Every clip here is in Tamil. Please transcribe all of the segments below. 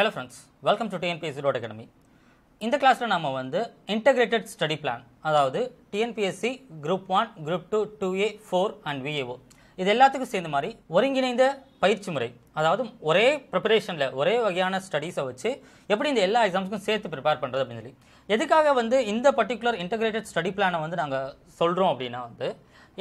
Hello friends welcome to TNPSC road academy இந்த கிளாஸில் நம்ம வந்து இன்டகிரேட்டட் ஸ்டடி பிளான் அதாவது TNPSC group one group two two A four and VAO இது எல்லாத்துக்கும் சேர்ந்த மாதிரி ஒருங்கிணைந்த பயிற்சி முறை அதாவது ஒரே ப்ரிப்பரேஷனில் ஒரே வகையான ஸ்டடீஸை வச்சு எப்படி இந்த எல்லா எக்ஸாம்ஸ்க்கும் சேர்த்து ப்ரிப்பேர் பண்ணுறது அப்படின்னு சொல்லி எதுக்காக வந்து இந்த பர்டிகுலர் இன்டகிரேட்டட் ஸ்டடி பிளானை வந்து நாங்கள் சொல்கிறோம் அப்படின்னா வந்து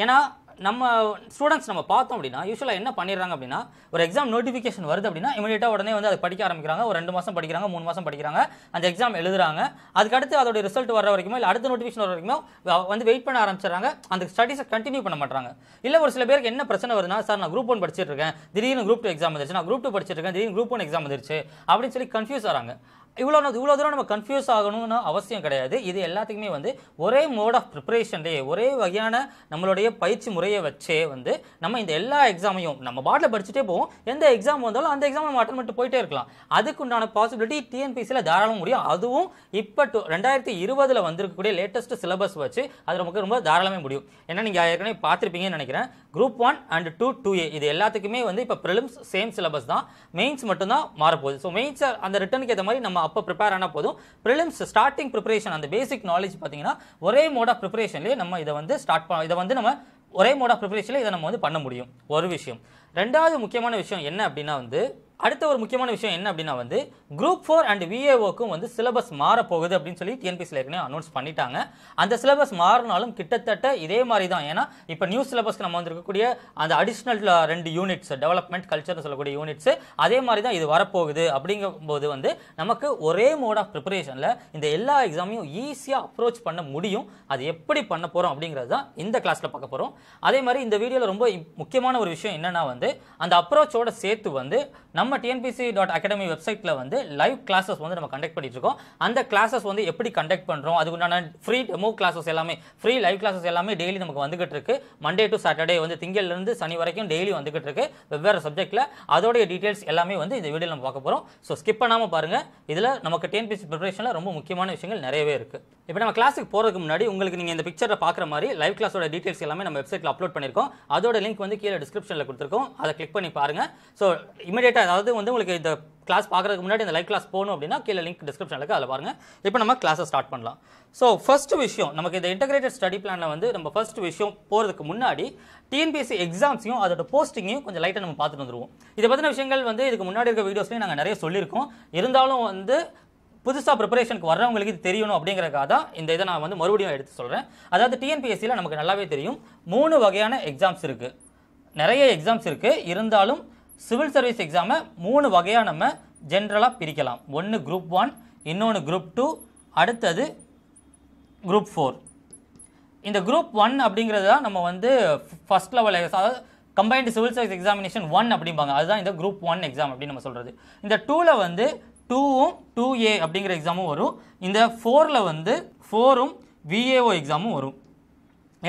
ஏன்னா நம்ம ஸ்டூடெண்ட்ஸ் நம்ம பார்த்தோம் அப்படின்னா யூஸ்வலாக என்ன பண்ணிடுறாங்க அப்படின்னா ஒரு எக்ஸாம் நோட்டிஃபிகேஷன் வருது அப்படின்னா இமீடியட்டாக உடனே வந்து அதை படிக்க ஆரம்பிக்கிறாங்க ஒரு ரெண்டு மாதம் படிக்கிறாங்க மூணு மாதம் படிக்கிறாங்க அந்த எக்ஸாம் எழுதுறாங்க அதுக்கடுத்து அதோட ரிசல்ட் வர வரைக்கும் இல்லை அடுத்த நோட்டிஃபிகேஷன் வர வரைக்கும் வந்து வெயிட் பண்ண ஆரம்பிச்சிடறாங்க அந்த ஸ்டடீஸை கண்டினியூ பண்ண மாட்டாங்க இல்லை ஒரு சில பேருக்கு என்ன பிரச்சனை வருதுன்னா சார் நான் குரூப் ஒன் படிச்சிட்டு இருக்கேன் திடீர்னு குரூப் டூ எக்ஸாம் வந்துருச்சு நான் குரூப் டூ படிச்சிருக்கேன் இருக்கேன் திடீர்னு குரூப் ஒன் எக்ஸாம் வந்துருச்சு அப்படின்னு சொல்லி கன்ஃபியூஸ் ஆகிறாங்க இவ்வளோ இவ்வளோ தூரம் நம்ம கன்ஃபியூஸ் ஆகணும்னு அவசியம் கிடையாது இது எல்லாத்துக்குமே வந்து ஒரே மோட் ஆஃப் ப்ரிப்பரேஷன்லேயே ஒரே வகையான நம்மளுடைய பயிற்சி முறையை வச்சே வந்து நம்ம இந்த எல்லா எக்ஸாமையும் நம்ம பாட்டில் படிச்சுட்டே போவோம் எந்த எக்ஸாம் வந்தாலும் அந்த எக்ஸாம் நம்ம அட்டன் பண்ணிட்டு போயிட்டே இருக்கலாம் அதுக்குண்டான பாசிபிலிட்டி டிஎன்பிசியில் தாராளமாக முடியும் அதுவும் இப்போ டூ ரெண்டாயிரத்தி இருபதில் வந்திருக்கக்கூடிய லேட்டஸ்ட் சிலபஸ் வச்சு அது நமக்கு ரொம்ப தாராளமே முடியும் ஏன்னா நீங்கள் ஏற்கனவே பார்த்துருப்பீங்கன்னு நினைக்கிறேன் group one and two two A இது எல்லாத்துக்குமே வந்து இப்போ ப்ரிலிம்ஸ் சேம் சிலபஸ் தான் மெயின்ஸ் மட்டும்தான் மாறப்போகுது ஸோ மெயின்ஸ் அந்த ரிட்டனுக்கு ஏற்ற மாதிரி நம்ம அப்போ ப்ரிப்பேர் ஆனால் போதும் ப்ரிலிம்ஸ் ஸ்டார்டிங் ப்ரிப்பரேஷன் அந்த பேசிக் நாலேஜ் பார்த்தீங்கன்னா ஒரே மோட் ஆஃப் ப்ரிப்பரேஷன்லேயே நம்ம இதை வந்து ஸ்டார்ட் பண்ண இதை வந்து நம்ம ஒரே மோட் ஆஃப் ப்ரிப்பரேஷனில் இதை நம்ம வந்து பண்ண முடியும் ஒரு விஷயம் ரெண்டாவது முக்கியமான விஷயம் என்ன அப்படின்னா வந்து அடுத்த ஒரு முக்கியமான விஷயம் என்ன அப்படின்னா வந்து குரூப் ஃபோர் அண்ட் விஏஓக்கும் வந்து சிலபஸ் மாறப்போகுது அப்படின்னு சொல்லி டிஎன்பிசியில் ஏற்கனவே அனௌன்ஸ் பண்ணிட்டாங்க அந்த சிலபஸ் மாறினாலும் கிட்டத்தட்ட இதே மாதிரி தான் ஏன்னா இப்போ நியூ சிலபஸ்க்கு நம்ம வந்திருக்கக்கூடிய அந்த அடிஷ்னல் ரெண்டு யூனிட்ஸ் டெவலப்மெண்ட் கல்ச்சர்னு சொல்லக்கூடிய யூனிட்ஸ் அதே மாதிரி தான் இது வரப்போகுது அப்படிங்கும்போது வந்து நமக்கு ஒரே மோட் ஆஃப் ப்ரிப்பரேஷனில் இந்த எல்லா எக்ஸாமையும் ஈஸியாக அப்ரோச் பண்ண முடியும் அது எப்படி பண்ண போகிறோம் அப்படிங்கிறது தான் இந்த கிளாஸில் பார்க்க போகிறோம் அதே மாதிரி இந்த வீடியோவில் ரொம்ப முக்கியமான ஒரு விஷயம் என்னென்னா வந்து அந்த அப்ரோச்சோட சேர்த்து வந்து நம்ம டிஎன்பிசி டாட் அகாடமி வெப்சைட்டில் வந்து லைவ் கிளாஸஸ் வந்து நம்ம கண்டக்ட் பண்ணிட்டு இருக்கோம் அந்த கிளாஸஸ் வந்து எப்படி கண்டக்ட் பண்ணுறோம் அதுக்குண்டான ஃப்ரீ டெமோ கிளாஸஸ் எல்லாமே ஃப்ரீ லைவ் கிளாஸஸ் எல்லாமே டெய்லி நமக்கு வந்துகிட்டு இருக்கு மண்டே டு சாட்டர்டே வந்து திங்கள்லேருந்து சனி வரைக்கும் டெய்லி வந்துகிட்டு இருக்கு வெவ்வேறு சப்ஜெக்ட்டில் அதோடைய டீட்டெயில்ஸ் எல்லாமே வந்து இந்த வீடியோ நம்ம பார்க்க போகிறோம் ஸோ ஸ்கிப் பண்ணாமல் பாருங்கள் இதில் நமக்கு டிஎன்பிசி ப்ரிப்பரேஷனில் ரொம்ப முக்கியமான விஷயங்கள் நிறையவே இருக்குது இப்போ நம்ம கிளாஸுக்கு போகிறதுக்கு முன்னாடி உங்களுக்கு நீங்கள் இந்த பிக்சரில் பார்க்குற மாதிரி லைவ் கிளாஸோட டீட்டெயில்ஸ் எல்லாமே நம்ம வெப்சைட்டில் அப்லோட் பண்ணியிருக்கோம் அதோட லிங்க் வந்து கீழே டிஸ்கிரிப்ஷனில் கொடுத்துருக்கோம் அதை கிளிக் பண்ணி பாருங்கள் ஸோ இமீடியட்டாக அதாவது வந்து உங்களுக்கு இந்த கிளாஸ் பார்க்குறதுக்கு முன்னாடி இந்த லைவ் கிளாஸ் போகணும் அப்படின்னா கீழே லிங்க் டிஸ்கிரிப்ஷனில் இருக்குது அதில் பாருங்கள் இப்போ நம்ம கிளாஸை ஸ்டார்ட் பண்ணலாம் ஸோ ஃபஸ்ட் விஷயம் நமக்கு இந்த இன்டகிரேட்டட் ஸ்டடி பிளானில் வந்து நம்ம ஃபஸ்ட் விஷயம் போகிறதுக்கு முன்னாடி டிஎன்பிஎஸ்சி எக்ஸாம்ஸையும் அதோட போஸ்டிங்கையும் கொஞ்சம் லைட்டாக நம்ம பார்த்துட்டு வந்துருவோம் இதை பற்றின விஷயங்கள் வந்து இதுக்கு முன்னாடி இருக்க வீடியோஸ்லையும் நாங்கள் நிறைய சொல்லியிருக்கோம் இருந்தாலும் வந்து புதுசாக ப்ரிப்பரேஷனுக்கு வர்றவங்களுக்கு இது தெரியணும் அப்படிங்கிறக்காக தான் இந்த இதை நான் வந்து மறுபடியும் எடுத்து சொல்கிறேன் அதாவது டிஎன்பிஎஸ்சியில் நமக்கு நல்லாவே தெரியும் மூணு வகையான எக்ஸாம்ஸ் இருக்குது நிறைய எக்ஸாம்ஸ் இருக்குது இருந்தாலும் சிவில் சர்வீஸ் எக்ஸாமை மூணு வகையாக நம்ம ஜென்ரலாக பிரிக்கலாம் ஒன்று குரூப் ஒன் இன்னொன்று குரூப் டூ அடுத்தது குரூப் ஃபோர் இந்த குரூப் ஒன் அப்படிங்கிறது தான் நம்ம வந்து ஃபஸ்ட் லெவல் அதாவது combined civil service examination one அப்படிம்பாங்க அதுதான் இந்த குரூப் ஒன் எக்ஸாம் அப்படின்னு நம்ம சொல்கிறது இந்த டூவில் வந்து டூவும் டூ ஏ அப்படிங்கிற எக்ஸாமும் வரும் இந்த ஃபோரில் வந்து ஃபோரும் விஏஓ எக்ஸாமும் வரும்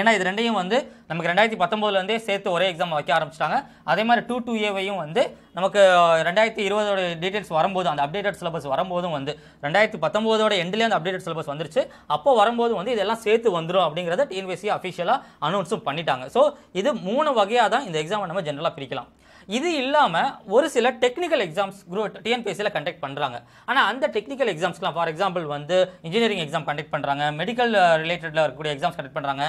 ஏன்னா இது ரெண்டையும் வந்து நமக்கு ரெண்டாயிரத்தி பத்தொம்போதுலேருந்தே சேர்த்து ஒரே எக்ஸாம் வைக்க ஆரம்பிச்சிட்டாங்க அதே மாதிரி டூ டூ ஏவையும் வந்து நமக்கு ரெண்டாயிரத்தி இருபதோட டீட்டெயில்ஸ் வரும்போது அந்த அப்டேட்டட் சிலபஸ் வரும்போதும் வந்து ரெண்டாயிரத்தி பத்தொம்போதோட எண்டிலே அந்த அப்டேட்டட் சிலபஸ் வந்துருச்சு அப்போ வரும்போது வந்து இதெல்லாம் சேர்த்து வந்துடும் அப்படிங்கிறத டிஎன்பிஎஸ்சி அஃபிஷியலாக அனௌன்ஸும் பண்ணிட்டாங்க ஸோ இது மூணு வகையாக தான் இந்த எக்ஸாமை நம்ம ஜென்ரலாக பிரிக்கலாம் இது இல்லாமல் ஒரு சில டெக்னிக்கல் எக்ஸாம்ஸ் குரூப் டிஎன்பிஎஸ்சியில் கண்டக்ட் பண்ணுறாங்க ஆனால் அந்த டெக்னிக்கல் எக்ஸாம்ஸ்லாம் ஃபார் எக்ஸாம்பிள் வந்து இன்ஜினியரிங் எக்ஸாம் கண்டக்ட் பண்ணுறாங்க மெடிக்கல் ரிலேட்டடில் இருக்கக்கூடிய எக்ஸாம்ஸ் கண்டக்ட் பண்ணுறாங்க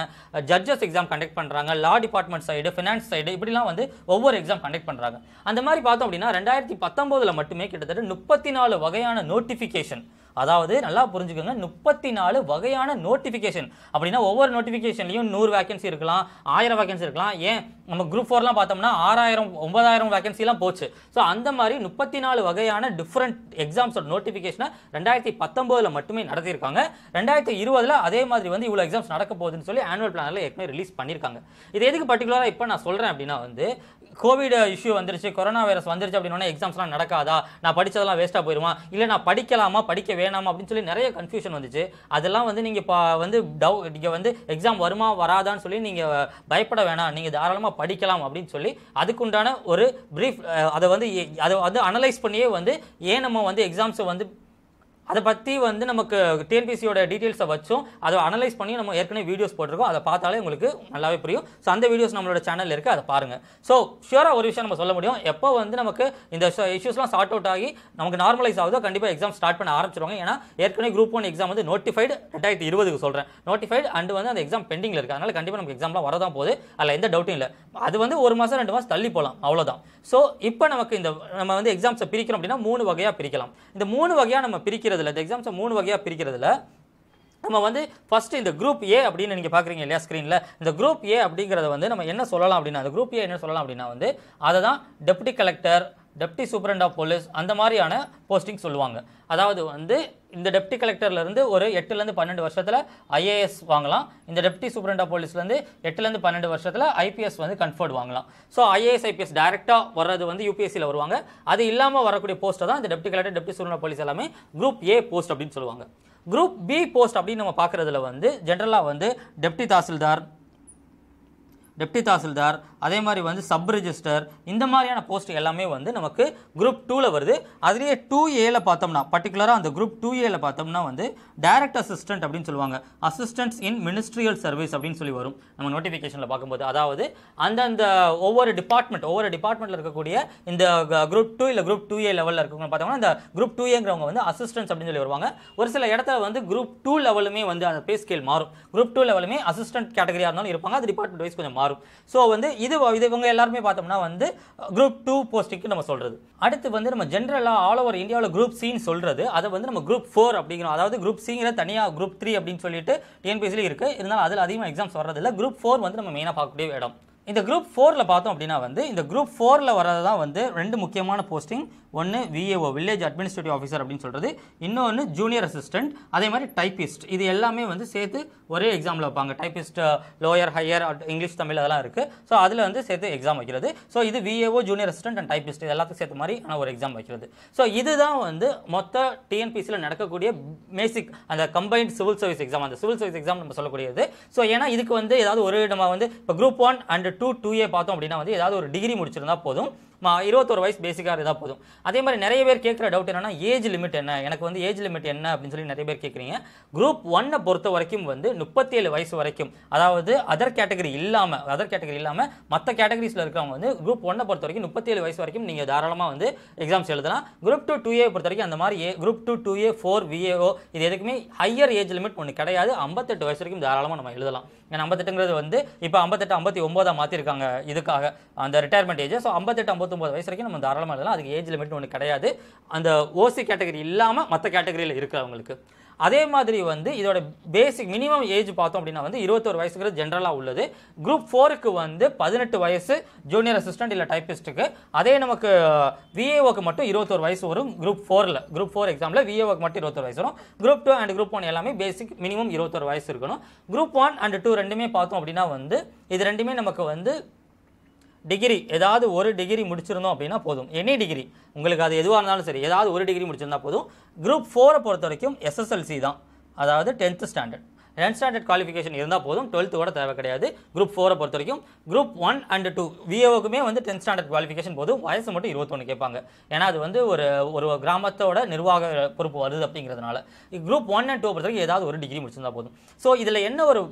ஜட்ஜஸ் எக்ஸாம் கண்டக்ட் பண்ணுறாங்க law department side finance side இப்படிலாம் வந்து ஒவ்வொரு எக்ஸாம் கண்டக்ட் பண்ணுறாங்க அந்த மாதிரி பார்த்தோம் அப்படின்னா ரெண்டாயிரத்தி பத்தொம்போதில் மட்டுமே கிட்டத்தட்ட முப்பத்தி நாலு வகையான நோட்டிஃபிகேஷன் அதாவது நல்லா புரிஞ்சுக்கோங்க முப்பத்தி நாலு வகையான நோட்டிஃபிகேஷன் அப்படின்னா ஒவ்வொரு நோட்டிஃபிகேஷன்லையும் நூறு வேகன்சி இருக்கலாம் ஆயிரம் வேகன்சி இருக்கலாம் ஏன் நம்ம குரூப் ஃபோர்லாம் பார்த்தோம்னா ஆறாயிரம் ஒன்பதாயிரம் வேகன்சிலாம் போச்சு ஸோ அந்த மாதிரி முப்பத்தி நாலு வகையான டிஃப்ரெண்ட் எக்ஸாம்ஸோட நோட்டிஃபிகேஷனை ரெண்டாயிரத்தி பத்தொம்போதில் மட்டுமே நடத்தியிருக்காங்க ரெண்டாயிரத்தி இருபதில் அதே மாதிரி வந்து இவ்வளோ எக்ஸாம்ஸ் நடக்க போகுதுன்னு சொல்லி ஆனுவல் பிளானில் ஏற்கனவே ரிலீஸ் பண்ணியிருக்காங்க இது எதுக்கு பர்டிகுலராக இப்போ நான் சொல்கிறேன் அப்படின்னா வந்து கோவிட் இஷ்யூ வந்துருச்சு கொரோனா வைரஸ் வந்துருச்சு அப்படின்னா எக்ஸாம்ஸ்லாம் நடக்காதா நான் படித்ததெல்லாம் வேஸ்ட்டாக போயிடுமா இல்லை நான் படிக்கலாமா படிக்க வேணாமா அப்படின்னு சொல்லி நிறைய கன்ஃபியூஷன் வந்துச்சு அதெல்லாம் வந்து நீங்கள் இப்போ வந்து டவு நீங்கள் வந்து எக்ஸாம் வருமா வராதான்னு சொல்லி நீங்கள் பயப்பட வேணாம் நீங்கள் தாராளமாக படிக்கலாம் அப்படின்னு சொல்லி அதுக்குண்டான ஒரு ப்ரீஃப் அதை வந்து அதை வந்து அனலைஸ் பண்ணியே வந்து ஏன் நம்ம வந்து எக்ஸாம்ஸை வந்து அதை பற்றி வந்து நமக்கு டிஎன்பிசியோட டீட்டெயில்ஸை வச்சும் அதை அனலைஸ் பண்ணி நம்ம ஏற்கனவே வீடியோஸ் போட்டிருக்கோம் அதை பார்த்தாலே உங்களுக்கு நல்லாவே புரியும் ஸோ அந்த வீடியோஸ் நம்மளோட சேனல் இருக்குது அதை பாருங்கள் ஸோ ஷியூராக ஒரு விஷயம் நம்ம சொல்ல முடியும் எப்போ வந்து நமக்கு இந்த இஷ்யூஸ்லாம் சார்ட் அவுட் ஆகி நமக்கு நார்மலைஸ் ஆகுதோ கண்டிப்பாக எக்ஸாம் ஸ்டார்ட் பண்ண ஆரம்பிச்சிருவாங்க ஏன்னா ஏற்கனவே குரூப் ஒன் எக்ஸாம் வந்து நோட்டிஃபைடு ரெண்டாயிரத்தி இருபதுக்கு சொல்கிறேன் நோட்டிஃபைடு அண்டு வந்து அந்த எக்ஸாம் பெண்டிங்கில் இருக்குது அதனால் கண்டிப்பாக நமக்கு எக்ஸாம்லாம் வரதான் போகுது அதில் எந்த டவுட்டும் இல்லை அது வந்து ஒரு மாதம் ரெண்டு மாதம் தள்ளி போகலாம் அவ்வளோதான் ஸோ இப்போ நமக்கு இந்த நம்ம வந்து எக்ஸாம்ஸை பிரிக்கிறோம் அப்படின்னா மூணு வகையாக பிரிக்கலாம் இந்த மூணு வகையாக நம்ம பிரிக்கிறதுல இந்த எக்ஸாம்ஸை மூணு வகையாக பிரிக்கிறதுல நம்ம வந்து ஃபஸ்ட்டு இந்த குரூப் ஏ அப்படின்னு நீங்கள் பார்க்குறீங்க இல்லையா ஸ்க்ரீனில் இந்த குரூப் ஏ அப்படிங்கிறத வந்து நம்ம என்ன சொல்லலாம் அப்படின்னா அந்த குரூப் ஏ என்ன சொல்லலாம் அப்படின்னா வந்து அதை தான் deputy collector deputy superintendent of police அந்த மாதிரியான போஸ்டிங் சொல்லுவாங்க அதாவது வந்து இந்த டெப்டி கலெக்டர்லேருந்து ஒரு எட்டுலேருந்து பன்னெண்டு வருஷத்தில் ஐஏஎஸ் வாங்கலாம் இந்த டெப்டி சூப்ரண்ட் ஆஃப் போலீஸ்லேருந்து எட்டுலேருந்து பன்னெண்டு வருஷத்தில் ஐபிஎஸ் வந்து கன்ஃபர்ட் வாங்கலாம் ஸோ ஐஏஎஸ் ஐபிஎஸ் டேரெக்டாக வர்றது வந்து யூபிஎஸ்சியில் வருவாங்க அது இல்லாமல் வரக்கூடிய போஸ்ட்டை தான் இந்த deputy collector deputy superintendent police எல்லாமே குரூப் ஏ போஸ்ட் அப்படின்னு சொல்லுவாங்க குரூப் பி போஸ்ட் அப்படின்னு நம்ம பார்க்குறதுல வந்து ஜென்ரலாக வந்து டெப்டி தாசில்தார் டெப்டி தாசில்தார் அதே மாதிரி வந்து சப் ரிஜிஸ்டர் இந்த மாதிரியான போஸ்ட் எல்லாமே வந்து நமக்கு குரூப் டூவில் வருது அதுலேயே டூ ஏல பார்த்தோம்னா பர்டிகுலராக அந்த குரூப் டூ ஏல பார்த்தோம்னா வந்து டைரக்ட் அசிஸ்டன்ட் அப்படின்னு சொல்லுவாங்க அசிஸ்டன்ஸ் இன் மினிஸ்ட்ரியல் சர்வீஸ் அப்படின்னு சொல்லி வரும் நம்ம நோட்டிஃபிகேஷனில் பார்க்கும்போது அதாவது அந்தந்த ஒவ்வொரு டிபார்ட்மெண்ட் ஒவ்வொரு டிபார்ட்மெண்ட்டில் இருக்கக்கூடிய இந்த குரூப் டூ இல்லை குரூப் டூ ஏ லெவலில் இருக்கவங்க பார்த்தோம்னா இந்த குரூப் டூ ஏங்கிறவங்க வந்து அசிஸ்டன்ஸ் அப்படின்னு சொல்லி வருவாங்க ஒரு சில இடத்துல வந்து குரூப் டூ லெவலுமே வந்து அந்த பே ஸ்கேல் மாறும் குரூப் டூ லெவலுமே அசிஸ்டன்ட் கேட்டகரியாக இருந்தாலும் இருப்பாங்க அது டிபார்ட்மெண்ட் வைஸ் கொஞ்சம் மாறும் மாறும் ஸோ வந்து இது இது இவங்க எல்லாருமே பார்த்தோம்னா வந்து குரூப் டூ போஸ்டிங்க்கு நம்ம சொல்கிறது அடுத்து வந்து நம்ம ஜென்ரலாக ஆல் ஓவர் இந்தியாவில் குரூப் சின்னு சொல்கிறது அதை வந்து நம்ம குரூப் ஃபோர் அப்படிங்கிறோம் அதாவது குரூப் சிங்கிற தனியாக குரூப் த்ரீ அப்படின்னு சொல்லிட்டு டிஎன்பிஎஸ்சியில் இருக்குது இருந்தாலும் அதில் அதிகமாக எக்ஸாம்ஸ் வர்றதில்ல குரூப் ஃபோர் வந்து நம்ம மெயினாக பார்க்கக்கூடிய இடம் இந்த குரூப் ஃபோரில் பார்த்தோம் அப்படின்னா வந்து இந்த குரூப் ஃபோரில் வரது தான் வந்து ரெண்டு முக்கியமான போஸ்டிங் ஒன்று விஏஓ வில்லேஜ் அட்மினிஸ்ட்ரேட்டிவ் ஆஃபீஸர் அப்படின்னு சொல்கிறது இன்னொன்று ஜூனியர் அசிஸ்டன்ட் அதே மாதிரி டைப்பிஸ்ட் இது எல்லாமே வந்து சேர்த்து ஒரே எக்ஸாமில் வைப்பாங்க typist lower higher English Tamil அதெல்லாம் இருக்குது ஸோ அதில் வந்து சேர்த்து எக்ஸாம் வைக்கிறது ஸோ இது VAO junior assistant and typist இது எல்லாத்தையும் சேர்த்து மாதிரி ஆனால் ஒரு எக்ஸாம் வைக்கிறது ஸோ இதுதான் வந்து மொத்த டிஎன்பிசியில் நடக்கக்கூடிய பேசிக் அந்த கம்பைன்ட் சிவில் சர்வீஸ் எக்ஸாம் அந்த சிவில் சர்வீஸ் எக்ஸாம் நம்ம சொல்லக்கூடியது ஸோ ஏன்னா இதுக்கு வந்து ஏதாவது ஒரு நம்ம வந்து இப்போ group one and two two A பார்த்தோம் அப்படின்னா வந்து ஏதாவது ஒரு டிகிரி முடிச்சிருந்தா போதும் இருபத்தொரு வயசு பேசிக்காக இருந்தால் போதும் அதே மாதிரி நிறைய பேர் கேட்குற டவுட் என்னன்னா ஏஜ் லிமிட் என்ன எனக்கு வந்து ஏஜ் லிமிட் என்ன அப்படின்னு சொல்லி நிறைய பேர் கேட்குறீங்க குரூப் ஒன்னை பொறுத்த வரைக்கும் வந்து முப்பத்தேழு வயசு வரைக்கும் அதாவது அதர் கேட்டகரி இல்லாமல் அதர் கேட்டகரி இல்லாமல் மற்ற கேட்டகரிஸில் இருக்கிறவங்க வந்து குரூப் ஒன்னை பொறுத்த வரைக்கும் முப்பத்தேழு வயசு வரைக்கும் நீங்கள் தாராளமாக வந்து எக்ஸாம்ஸ் எழுதலாம் குரூப் டூ டூ ஏ பொறுத்த வரைக்கும் அந்த மாதிரி a group two two A four VAO இது எதுக்குமே ஹையர் ஏஜ் லிமிட் ஒன்று கிடையாது ஐம்பத்தெட்டு வயசு வரைக்கும் தாராளமாக நம்ம எழுதலாம் ஏன்னா ஐம்பத்தெட்டுங்கிறது வந்து இப்போ ஐம்பத்தெட்டு ஐம்பத்தி ஒம்பதாக மாற்றிருக்காங்க இதுக்காக அந்த ரிட்டையர்மெண்ட் ஏஜ் ஸோ ஐம்பத்தெட்டு ஐம்பத்தி பத்தொம்பது வயசு வரைக்கும் நம்ம தாராளமாக எழுதலாம் அதுக்கு ஏஜ் லிமிட் ஒன்று கிடையாது அந்த ஓசி கேட்டகரி இல்லாமல் மற்ற கேட்டகரியில் இருக்கிறவங்களுக்கு அதே மாதிரி வந்து இதோட பேசிக் மினிமம் ஏஜ் பார்த்தோம் அப்படின்னா வந்து இருபத்தோரு வயசுங்கிறது ஜென்ரலாக உள்ளது குரூப் ஃபோருக்கு வந்து பதினெட்டு வயசு ஜூனியர் அசிஸ்டன்ட் இல்லை டைப்பிஸ்ட்டுக்கு அதே நமக்கு விஏஓக்கு uh, மட்டும் இருபத்தோரு வயசு வரும் குரூப் ஃபோரில் குரூப் ஃபோர் எக்ஸாமில் விஏஓக்கு மட்டும் இருபத்தோரு வயசு வரும் group two and group one எல்லாமே பேசிக் மினிமம் இருபத்தோரு வயசு இருக்கணும் குரூப் ஒன் அண்ட் டூ ரெண்டுமே பார்த்தோம் அப்படின்னா வந்து இது ரெண்டுமே நமக்கு வந்து டிகிரி ஏதாவது ஒரு டிகிரி முடிச்சிருந்தோம் அப்படின்னா போதும் எனி டிகிரி உங்களுக்கு அது எதுவாக இருந்தாலும் சரி ஏதாவது ஒரு டிகிரி முடிச்சிருந்தால் போதும் குரூப் ஃபோரை பொறுத்த வரைக்கும் எஸ்எஸ்எல்சி தான் அதாவது tenth standard tenth standard qualification இருந்தால் போதும் டுவெல்த்து கூட தேவை கிடையாது குரூப் ஃபோரை பொறுத்த வரைக்கும் குரூப் ஒன் அண்ட் டூ விஏஓக்குமே வந்து டென்த் ஸ்டாண்டர்ட் குவாலிஃபிகேஷன் போதும் வயசு மட்டும் இருபத்தொன்று கேட்பாங்க ஏன்னா அது வந்து ஒரு ஒரு கிராமத்தோட நிர்வாக பொறுப்பு வருது அப்படிங்கிறதுனால குரூப் ஒன் அண்ட் டூ பொறுத்த வரைக்கும் ஏதாவது ஒரு டிகிரி முடிச்சிருந்தா போதும் ஸோ இதில் என்ன ஒரு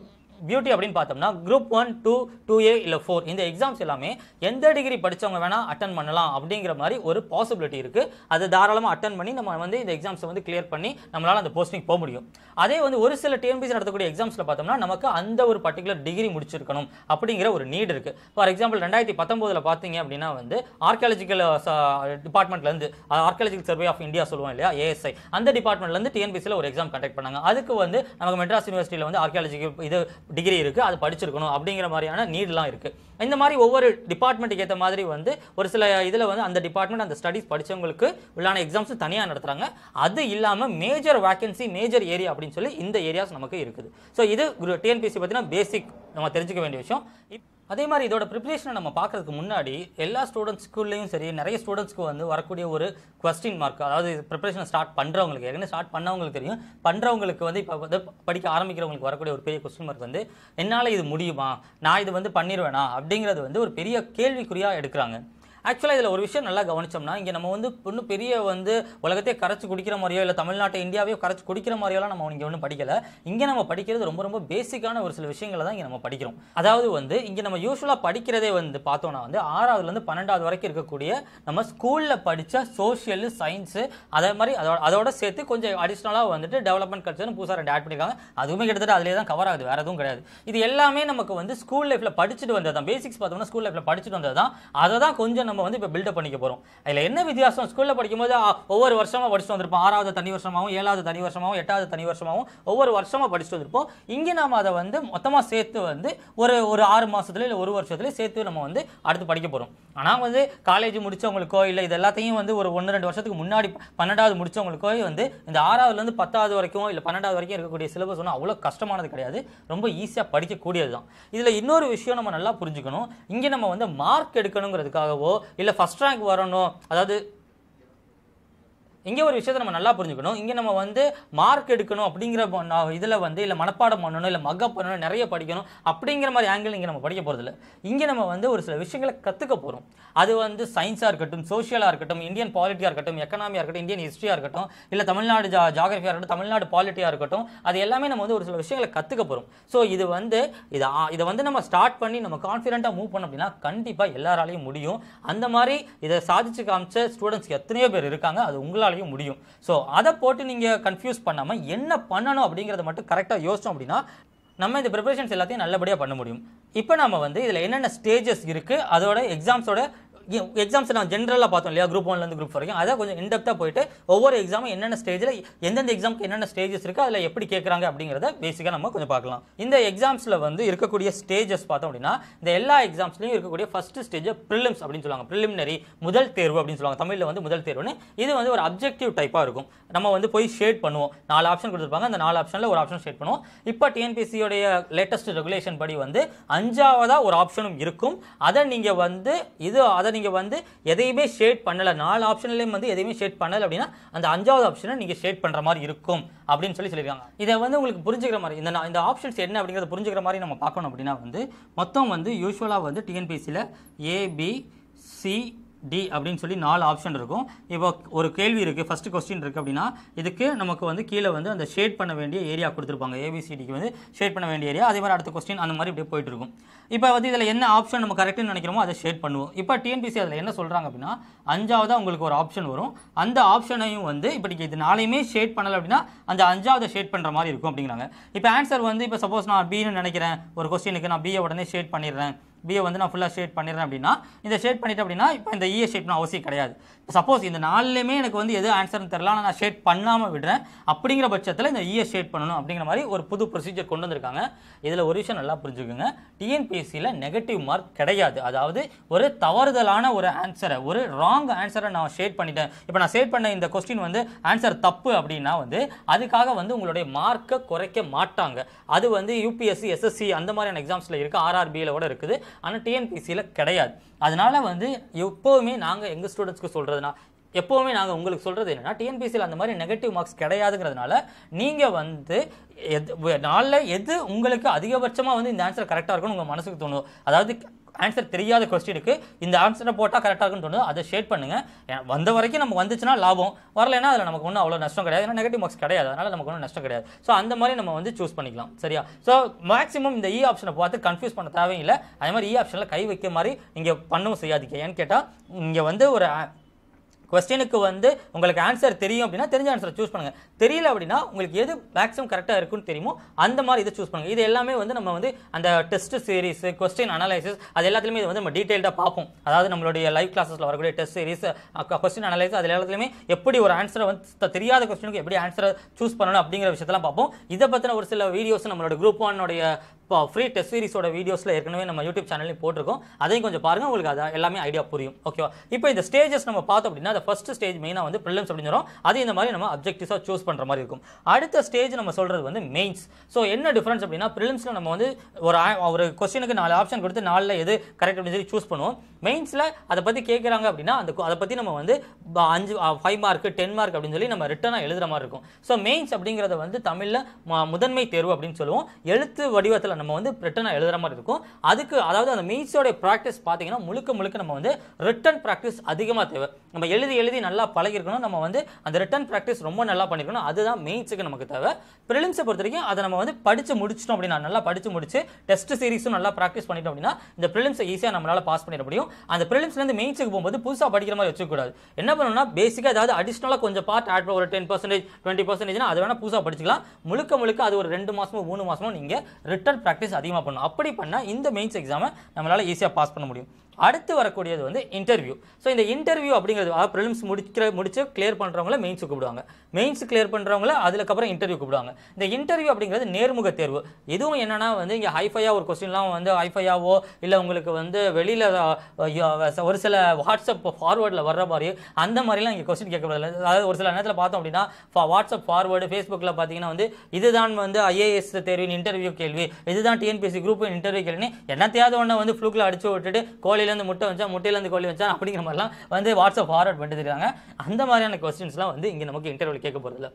பியூட்டி அப்படின்னு பார்த்தோம்னா group one two two A இல்லை ஃபோர் இந்த எக்ஸாம்ஸ் எல்லாமே எந்த டிகிரி படித்தவங்க வேணால் அட்டன் பண்ணலாம் அப்படிங்கிற மாதிரி ஒரு பாசிபிலிட்டி இருக்குது அது தாராளமாக அட்டன் பண்ணி நம்ம வந்து இந்த எக்ஸாம்ஸை வந்து கிளியர் பண்ணி நம்மளால் அந்த போஸ்டிங் போக முடியும் அதே வந்து ஒரு சில டிஎன்பிசி நடத்தக்கூடிய எக்ஸாம்ஸில் பார்த்தோம்னா நமக்கு அந்த ஒரு பர்டிகுலர் டிகிரி முடிச்சிருக்கணும் அப்படிங்கிற ஒரு நீட் இருக்குது ஃபார் எக்ஸாம்பிள் ரெண்டாயிரத்தி பத்தொம்போதில் பார்த்தீங்க அப்படின்னா வந்து ஆர்கியாலஜிக்கல் டிபார்ட்மெண்ட்லேருந்து ஆர்கியாலஜிக்கல் சர்வே ஆஃப் இந்தியா சொல்லுவோம் இல்லையா ஏஎஸ்ஐ அந்த டிபார்ட்மெண்ட்லேருந்து டிஎன்பிசியில் ஒரு எக்ஸாம் கண்டக்ட் பண்ணாங்க அதுக்கு வந்து நமக்கு மெட்ராஸ் யூனிவர்சிட்டியில் வந்து ஆர்கியாலஜிக்கல் இது டிகிரி இருக்குது அது படிச்சிருக்கணும் அப்படிங்கிற மாதிரியான நீடெலாம் இருக்குது இந்த மாதிரி ஒவ்வொரு டிபார்ட்மெண்ட்டுக்கு ஏற்ற மாதிரி வந்து ஒரு சில இதில் வந்து அந்த டிபார்ட்மெண்ட் அந்த ஸ்டடீஸ் படித்தவங்களுக்கு உள்ளான எக்ஸாம்ஸும் தனியாக நடத்துகிறாங்க அது இல்லாமல் மேஜர் வேக்கன்சி மேஜர் ஏரியா அப்படின்னு சொல்லி இந்த ஏரியாஸ் நமக்கு இருக்குது ஸோ இது டிஎன்பிசி பார்த்தீங்கன்னா பேசிக் நம்ம தெரிஞ்சுக்க வேண்டிய விஷயம் அதே மாதிரி இதோட ப்ரிப்ரேஷனை நம்ம பார்க்குறதுக்கு முன்னாடி எல்லா ஸ்டூடெண்ட்ஸ்க்குள்ளேயும் சரி நிறைய ஸ்டூடெண்ட்ஸ்க்கு வந்து வரக்கூடிய ஒரு கொஸ்டின் மார்க் அதாவது ப்ரிப்பரேஷன் ஸ்டார்ட் பண்ணுறவங்களுக்கு ஏற்கனவே ஸ்டார்ட் பண்ணவங்களுக்கு தெரியும் பண்ணுறவங்களுக்கு வந்து இப்போ படிக்க ஆரம்பிக்கிறவங்களுக்கு வரக்கூடிய ஒரு பெரிய கொஸ்டின் மார்க் வந்து என்னால் இது முடியுமா நான் இது வந்து பண்ணிடுவேனா அப்படிங்கிறது வந்து ஒரு பெரிய கேள்விக்குறியாக எடுக்கிறாங்க ஆக்சுவலாக இதில் ஒரு விஷயம் நல்லா கவனிச்சோம்னா இங்கே நம்ம வந்து இன்னும் பெரிய வந்து உலகத்தையே கரைச்சி குடிக்கிற மாதிரியோ இல்லை தமிழ்நாட்டை இந்தியாவையோ கரைச்சி குடிக்கிற மாதிரியோலாம் நம்ம இங்கே ஒன்றும் படிக்கலை இங்கே நம்ம படிக்கிறது ரொம்ப ரொம்ப பேசிக்கான ஒரு சில விஷயங்களை தான் இங்கே நம்ம படிக்கிறோம் அதாவது வந்து இங்கே நம்ம யூஸ்வலாக படிக்கிறதே வந்து பார்த்தோம்னா வந்து ஆறாவதுலேருந்து பன்னெண்டாவது வரைக்கும் இருக்கக்கூடிய நம்ம ஸ்கூலில் படித்த சோஷியல் சயின்ஸு அதே மாதிரி அதோட அதோட சேர்த்து கொஞ்சம் அடிஷ்னலாக வந்துட்டு டெவலப்மெண்ட் கல்ச்சர்னு புதுசாக ரெண்டு ஆட் பண்ணியிருக்காங்க அதுவுமே கிட்டத்தட்ட அதிலே தான் கவர் ஆகுது வேறு எதுவும் கிடையாது இது எல்லாமே நமக்கு வந்து ஸ்கூல் லைஃப்பில் படிச்சுட்டு வந்தது தான் பேசிக்ஸ் பார்த்தோம்னா ஸ்கூல் லைஃப்பில் படிச்சுட்டு வந்தது தான் அதை தான் கொஞ்சம் நம்ம வந்து இப்போ பில்டப் பண்ணிக்க போகிறோம் அதில் என்ன வித்தியாசம் ஸ்கூலில் படிக்கும்போது ஒவ்வொரு வருஷமாக படிச்சுட்டு வந்திருப்போம் ஆறாவது தனி வருஷமாகவும் ஏழாவது தனி வருஷமாகவும் எட்டாவது தனி வருஷமாகவும் ஒவ்வொரு வருஷமாக படிச்சுட்டு வந்திருப்போம் இங்கே நம்ம அதை வந்து மொத்தமாக சேர்த்து வந்து ஒரு ஒரு ஆறு மாதத்துல இல்லை ஒரு வருஷத்துலேயே சேர்த்து நம்ம வந்து அடுத்து படிக்க போகிறோம் ஆனால் வந்து காலேஜ் முடித்தவங்களுக்கோ இல்லை இது எல்லாத்தையும் வந்து ஒரு ஒன்று ரெண்டு வருஷத்துக்கு முன்னாடி பன்னெண்டாவது முடித்தவங்களுக்கோ வந்து இந்த ஆறாவதுலேருந்து பத்தாவது வரைக்கும் இல்லை பன்னெண்டாவது வரைக்கும் இருக்கக்கூடிய சிலபஸ் ஒன்றும் அவ்வளோ கஷ்டமானது கிடையாது ரொம்ப ஈஸியாக படிக்கக்கூடியது தான் இதில் இன்னொரு விஷயம் நம்ம நல்லா புரிஞ்சுக்கணும் இங்கே நம்ம வந்து மார்க் எடுக்கணுங்கிறதுக்காகவோ இல்லை ஃபஸ்ட் ரேங்க் வரணும் அதாவது இங்கே ஒரு விஷயத்தை நம்ம நல்லா புரிஞ்சுக்கணும் இங்கே நம்ம வந்து மார்க் எடுக்கணும் அப்படிங்கிற இதில் வந்து இல்லை மனப்பாடம் பண்ணணும் இல்லை மக்கப் பண்ணணும் நிறைய படிக்கணும் அப்படிங்கிற மாதிரி ஆங்கிள் இங்கே நம்ம படிக்க போகிறதில்ல இங்கே நம்ம வந்து ஒரு சில விஷயங்களை கற்றுக்க போகிறோம் அது வந்து சயின்ஸாக இருக்கட்டும் சோஷியலாக இருக்கட்டும் இந்தியன் பாலிட்டியாக இருக்கட்டும் எக்கனாமியாக இருக்கட்டும் இந்தியன் ஹிஸ்ட்ரியாக இருக்கட்டும் இல்லை தமிழ்நாடு ஜா ஜாகிரஃபியாக இருக்கட்டும் தமிழ்நாடு பாலிட்டியாக இருக்கட்டும் அது எல்லாமே நம்ம வந்து ஒரு சில விஷயங்களை கற்றுக்க போகிறோம் ஸோ இது வந்து இது இதை வந்து நம்ம ஸ்டார்ட் பண்ணி நம்ம கான்ஃபிடண்ட்டாக மூவ் பண்ணோம் அப்படின்னா கண்டிப்பாக எல்லாராலையும் முடியும் அந்த மாதிரி இதை சாதிச்சு காமிச்ச ஸ்டூடெண்ட்ஸ் எத்தனையோ பேர் இருக்காங்க அது உங்களாலையும் மாதிரியும் முடியும் ஸோ அதை போட்டு நீங்கள் கன்ஃபியூஸ் பண்ணாமல் என்ன பண்ணணும் அப்படிங்கிறத மட்டும் கரெக்டாக யோசிச்சோம் அப்படின்னா நம்ம இந்த ப்ரிப்பரேஷன்ஸ் எல்லாத்தையும் நல்லபடியாக பண்ண முடியும் இப்போ நம்ம வந்து இதில் என்னென்ன ஸ்டேஜஸ் இருக்குது அதோட எக்ஸாம்ஸோட எக்ஸாம்ஸ் நான் ஜென்ரலாக பார்த்தோம் இல்லையா குரூப் ஒன்லேருந்து குரூப் வரைக்கும் அதை கொஞ்சம் இன்டெப்த்தாக போயிட்டு ஒவ்வொரு எக்ஸாமும் என்னென்ன ஸ்டேஜில் எந்தெந்த எக்ஸாமுக்கு என்னென்ன ஸ்டேஜஸ் இருக்குது அதில் எப்படி கேட்குறாங்க அப்படிங்கிறத பேசிக்காக நம்ம கொஞ்சம் பார்க்கலாம் இந்த எக்ஸாம்ஸில் வந்து இருக்கக்கூடிய ஸ்டேஜஸ் பார்த்தோம் அப்படின்னா இந்த எல்லா எக்ஸாம்ஸ்லையும் இருக்கக்கூடிய ஃபஸ்ட்டு ஸ்டேஜ் ப்ரிலிம்ஸ் அப்படின்னு சொல்லுவாங்க ப்ரிலிமினரி முதல் தேர்வு அப்படின்னு சொல்லுவாங்க தமிழில் வந்து முதல் தேர்வுன்னு இது வந்து ஒரு அப்ஜெக்டிவ் டைப்பாக இருக்கும் நம்ம வந்து போய் ஷேட் பண்ணுவோம் நாலு ஆப்ஷன் கொடுத்துருப்பாங்க அந்த நாலு ஆப்ஷனில் ஒரு ஆப்ஷன் ஷேட் பண்ணுவோம் இப்போ டிஎன்பிசியோடைய லேட்டஸ்ட் ரெகுலேஷன் படி வந்து அஞ்சாவதாக ஒரு ஆப்ஷனும் இருக்கும் அதை நீங்கள் வந்து இது அதை நீங்கள் வந்து எதையுமே ஷேட் பண்ணலை நாலு ஆப்ஷன்லேயும் வந்து எதையுமே ஷேட் பண்ணலை அப்படின்னா அந்த அஞ்சாவது ஆப்ஷனை நீங்கள் ஷேட் பண்ணுற மாதிரி இருக்கும் அப்படின்னு சொல்லி சொல்லியிருக்காங்க இதை வந்து உங்களுக்கு புரிஞ்சுக்கிற மாதிரி இந்த இந்த ஆப்ஷன்ஸ் என்ன அப்படிங்கிறத புரிஞ்சுக்கிற மாதிரி நம்ம பார்க்கணும் அப்படின்னா வந்து மொத்தம் வந்து யூஸ்வலாக வந்து டிஎன்பிசியில் ஏபிசி டி அப்படின்னு சொல்லி நாலு ஆப்ஷன் இருக்கும் இப்போ ஒரு கேள்வி இருக்குது ஃபஸ்ட்டு கொஸ்டின் இருக்குது அப்படின்னா இதுக்கு நமக்கு வந்து கீழே வந்து அந்த ஷேட் பண்ண வேண்டிய ஏரியா கொடுத்துருப்பாங்க ஏபிசிடிக்கு வந்து ஷேட் பண்ண வேண்டிய ஏரியா அதே மாதிரி அடுத்த கொஸ்டின் அந்த மாதிரி இப்படியே போயிட்டுருக்கும் இப்போ வந்து இதில் என்ன ஆப்ஷன் நம்ம கரெக்டுன்னு நினைக்கிறோமோ அதை ஷேட் பண்ணுவோம் இப்போ டிஎன்பிசி அதில் என்ன சொல்கிறாங்க அப்படின்னா அஞ்சாவதாக உங்களுக்கு ஒரு ஆப்ஷன் வரும் அந்த ஆப்ஷனையும் வந்து இப்படிக்கு இது நாளையுமே ஷேட் பண்ணலை அப்படின்னா அந்த அஞ்சாவதை ஷேட் பண்ணுற மாதிரி இருக்கும் அப்படிங்கிறாங்க இப்போ ஆன்சர் வந்து இப்போ சப்போஸ் நான் பின்னு நினைக்கிறேன் ஒரு கொஸ்டினுக்கு நான் பிஏ உடனே ஷேட் பண்ணிடுறேன் பியை வந்து நான் ஃபுல்லாக ஷேட் பண்ணிடுறேன் அப்படின்னா இந்த ஷேட் பண்ணிட்டேன் அப்படின்னா இப்போ இந்த இஏ ஷேட்னு அவசியம் கிடையாது சப்போஸ் இந்த நாலுலேயுமே எனக்கு வந்து எது ஆன்சர்னு தெரில ஆனால் நான் ஷேட் பண்ணாமல் விடுறேன் அப்படிங்கிற பட்சத்தில் இந்த இஎஸ் ஷேட் பண்ணணும் அப்படிங்கிற மாதிரி ஒரு புது ப்ரொசீஜர் கொண்டு வந்திருக்காங்க இதில் ஒரு விஷயம் நல்லா புரிஞ்சுக்கோங்க டிஎன்பிஎஸ்சியில் நெகட்டிவ் மார்க் கிடையாது அதாவது ஒரு தவறுதலான ஒரு ஆன்சரை ஒரு ராங் ஆன்சரை நான் ஷேட் பண்ணிட்டேன் இப்போ நான் ஷேட் பண்ண இந்த கொஸ்டின் வந்து ஆன்சர் தப்பு அப்படின்னா வந்து அதுக்காக வந்து உங்களுடைய மார்க்கை குறைக்க மாட்டாங்க அது வந்து யூபிஎஸ்சி எஸ்எஸ்சி அந்த மாதிரியான எக்ஸாம்ஸில் இருக்குது ஆர்ஆர்பியில் கூட இருக்குது ஆனால் டிஎன்பிஎஸ்சியில் கிடையாது அதனால் வந்து எப்போவுமே நாங்கள் எங்கள் ஸ்டூடெண்ட்ஸ்க்கு சொல்கிறதுனா எப்போவுமே நாங்கள் உங்களுக்கு சொல்கிறது என்னென்னா டிஎன்பிசியில் அந்த மாதிரி நெகட்டிவ் மார்க்ஸ் கிடையாதுங்கிறதுனால நீங்கள் வந்து எது நாளில் எது உங்களுக்கு அதிகபட்சமாக வந்து இந்த ஆன்சர் கரெக்டாக இருக்கும்னு உங்கள் மனசுக்கு தோணும் அதாவது ஆன்சர் தெரியாத கொஸ்டினுக்கு இந்த ஆன்சரை போட்டால் கரெக்டாக இருக்குன்னு தோணுது அதை ஷேட் பண்ணுங்கள் வந்த வரைக்கும் நம்ம வந்துச்சுன்னா லாபம் வரலைன்னா அதில் நமக்கு ஒன்றும் அவ்வளோ நஷ்டம் கிடையாது ஏன்னா நெகட்டிவ் மார்க்ஸ் கிடையாது அதனால் நமக்கு ஒன்றும் நஷ்டம் கிடையாது ஸோ அந்த மாதிரி நம்ம வந்து சூஸ் பண்ணிக்கலாம் சரியா ஸோ மேக்ஸிமம் இந்த இ e ஆப்ஷனை பார்த்து கன்ஃபியூஸ் பண்ண தேவையில்லை அதே மாதிரி இ e ஆப்ஷனில் கை வைக்க மாதிரி நீங்கள் பண்ணவும் செய்யாதீங்க ஏன்னு கேட்டால் இங்கே வந்து ஒரு கொஸ்டினுக்கு வந்து உங்களுக்கு ஆன்சர் தெரியும் அப்படின்னா தெரிஞ்ச ஆன்சரை சூஸ் பண்ணுங்கள் தெரியல அப்படின்னா உங்களுக்கு எது மேக்ஸிமம் கரெக்டாக இருக்குன்னு தெரியுமோ அந்த மாதிரி இதை சூஸ் பண்ணுங்கள் இது எல்லாமே வந்து நம்ம வந்து அந்த டெஸ்ட் சீரிஸ் கொஸ்டின் அனலைசஸ் அது எல்லாத்துலேயுமே இது வந்து நம்ம டீட்டெயில்டாக பார்ப்போம் அதாவது நம்மளுடைய லைவ் கிளாஸஸில் வரக்கூடிய டெஸ்ட் சீரிஸ் கொஸ்டின் அனலைஸ் அது எல்லாத்துலேயுமே எப்படி ஒரு ஆன்சரை வந்து தெரியாத கொஸ்டினுக்கு எப்படி ஆன்சரை சூஸ் பண்ணணும் அப்படிங்கிற விஷயத்தெல்லாம் பார்ப்போம் இதை பற்றின ஒரு சில வீடியோஸ் நம்மளோட குரூப் ஒன்னுடைய இப்போ ஃப்ரீ டெஸ்ட் சீரிஸோட வீடியோஸில் ஏற்கனவே நம்ம யூடியூப் சேனலையும் போட்டிருக்கோம் அதையும் கொஞ்சம் பாருங்கள் உங்களுக்கு அதை எல்லாமே ஐடியா புரியும் ஓகேவா இப்போ இந்த ஸ்டேஜஸ் நம்ம பார்த்தோம் அப்படின்னா அந்த ஃபஸ்ட் ஸ்டேஜ் மெயினாக வந்து ப்ரிலிம்ஸ் அப்படின்னு அது இந்த மாதிரி நம்ம அப்ஜெக்டிவ்ஸாக சூஸ் பண்ணுற மாதிரி இருக்கும் அடுத்த ஸ்டேஜ் நம்ம சொல்கிறது வந்து மெயின்ஸ் ஸோ என்ன டிஃப்ரென்ஸ் அப்படின்னா ப்ரிலிம்ஸில் நம்ம வந்து ஒரு ஒரு கொஸ்டினுக்கு நாலு ஆப்ஷன் கொடுத்து நாலில் எது கரெக்ட் அப்படின்னு சொல்லி சூஸ் பண்ணுவோம் மெயின்ஸில் அதை பற்றி கேட்குறாங்க அப்படின்னா அந்த அதை பற்றி நம்ம வந்து அஞ்சு ஃபைவ் மார்க் டென் மார்க் அப்படின்னு சொல்லி நம்ம ரிட்டனாக எழுதுகிற மாதிரி இருக்கும் ஸோ மெயின்ஸ் அப்படிங்கிறத வந்து தமிழில் முதன்மை தேர்வு அப்படின்னு சொல்லுவோம் எழுத்து வடிவத்தில் நம்ம வந்து ரிட்டனாக எழுதுகிற மாதிரி இருக்கும் அதுக்கு அதாவது அந்த மெயின்ஸோடைய ப்ராக்டிஸ் பார்த்தீங்கன்னா முழுக்க முழுக்க நம்ம வந்து ரிட்டன் ப்ராக்டிஸ் அதிகமாக தேவை நம்ம எழுதி எழுதி நல்லா பழகிருக்கணும் நம்ம வந்து அந்த ரிட்டன் ப்ராக்டிஸ் ரொம்ப நல்லா பண்ணியிருக்கணும் அதுதான் மெயின்ஸுக்கு நமக்கு தேவை ப்ரிலிம்ஸை பொறுத்த வரைக்கும் அதை நம்ம வந்து படித்து முடிச்சிட்டோம் அப்படின்னா நல்லா படித்து முடிச்சு டெஸ்ட் சீரிஸும் நல்லா ப்ராக்டிஸ் பண்ணிட்டோம் அப்படின்னா இந்த ப்ரிலிம்ஸை ஈஸியாக நம்மளால் பாஸ் பண்ணிட முடியும் அந்த ப்ரிலிம்ஸ்லேருந்து மெயின்ஸுக்கு போகும்போது புதுசாக படிக்கிற மாதிரி வச்சுக்கூடாது என்ன பண்ணணும்னா பேசிக்காக ஏதாவது அடிஷ்னலாக கொஞ்சம் பார்ட் ஆட் ஒரு டென் பர்சன்டேஜ் டுவெண்ட்டி பர்சன்டேஜ்னா அது வேணால் புதுசாக படிச்சிக்கலாம் முழுக்க முழுக்க அது ஒரு ரெண்டு மாதமோ மூணு மாதமோ நீங்கள் ரிட்டன் ப்ராக்டிஸ் அதிகமாக பண்ணணும் அப்படி பண்ணால் இந்த மெயின்ஸ் எக்ஸாமை நம்மளால் ஈஸியாக பாஸ் பண்ண முடியும் அடுத்து வரக்கூடியது வந்து இன்டர்வியூ ஸோ இந்த இன்டர்வியூ அப்படிங்கிறது ப்ரிலிம்ஸ் முடிக்கிற முடிச்சு கிளியர் பண்ணுறவங்கள மெயின்ஸ் கூப்பிடுவாங்க மெயின்ஸ் கிளியர் பண்ணுறவங்கள அதுக்கப்புறம் இன்டர்வியூ கூப்பிடுவாங்க இந்த இன்டர்வியூ அப்படிங்கிறது நேர்முக தேர்வு இதுவும் என்னென்னா வந்து இங்கே ஹைஃபையாக ஒரு கொஸ்டின்லாம் வந்து ஹைஃபையாவோ இல்லை உங்களுக்கு வந்து வெளியில் ஒரு சில வாட்ஸ்அப் ஃபார்வேர்டில் வர்ற மாதிரி அந்த மாதிரிலாம் இங்கே கொஸ்டின் கேட்கப்படுதில்ல அதாவது ஒரு சில நேரத்தில் பார்த்தோம் அப்படின்னா வாட்ஸ்அப் ஃபார்வேர்டு ஃபேஸ்புக்கில் பார்த்தீங்கன்னா வந்து இதுதான் வந்து ஐஏஎஸ் தேர்வின் இன்டர்வியூ கேள்வி இதுதான் டிஎன்பிஎஸ்சி குரூப் இன்டர்வியூ கேள்வின்னு என்னத்தையாவது ஒன்று வந்து ஃப்ளூக்கில் அடிச்சு விட்டுட்டு கோழியில் கோழிலேருந்து முட்டை வச்சா முட்டையிலேருந்து கோழி வச்சா அப்படிங்கிற மாதிரிலாம் வந்து வாட்ஸ்அப் ஃபார்வர்ட் பண்ணிட்டு இருக்காங்க அந்த மாதிரியான கொஸ்டின்ஸ்லாம் வந்து இங்கே நமக்கு இன்டர்வியூவில் கேட்க போகிறதில்ல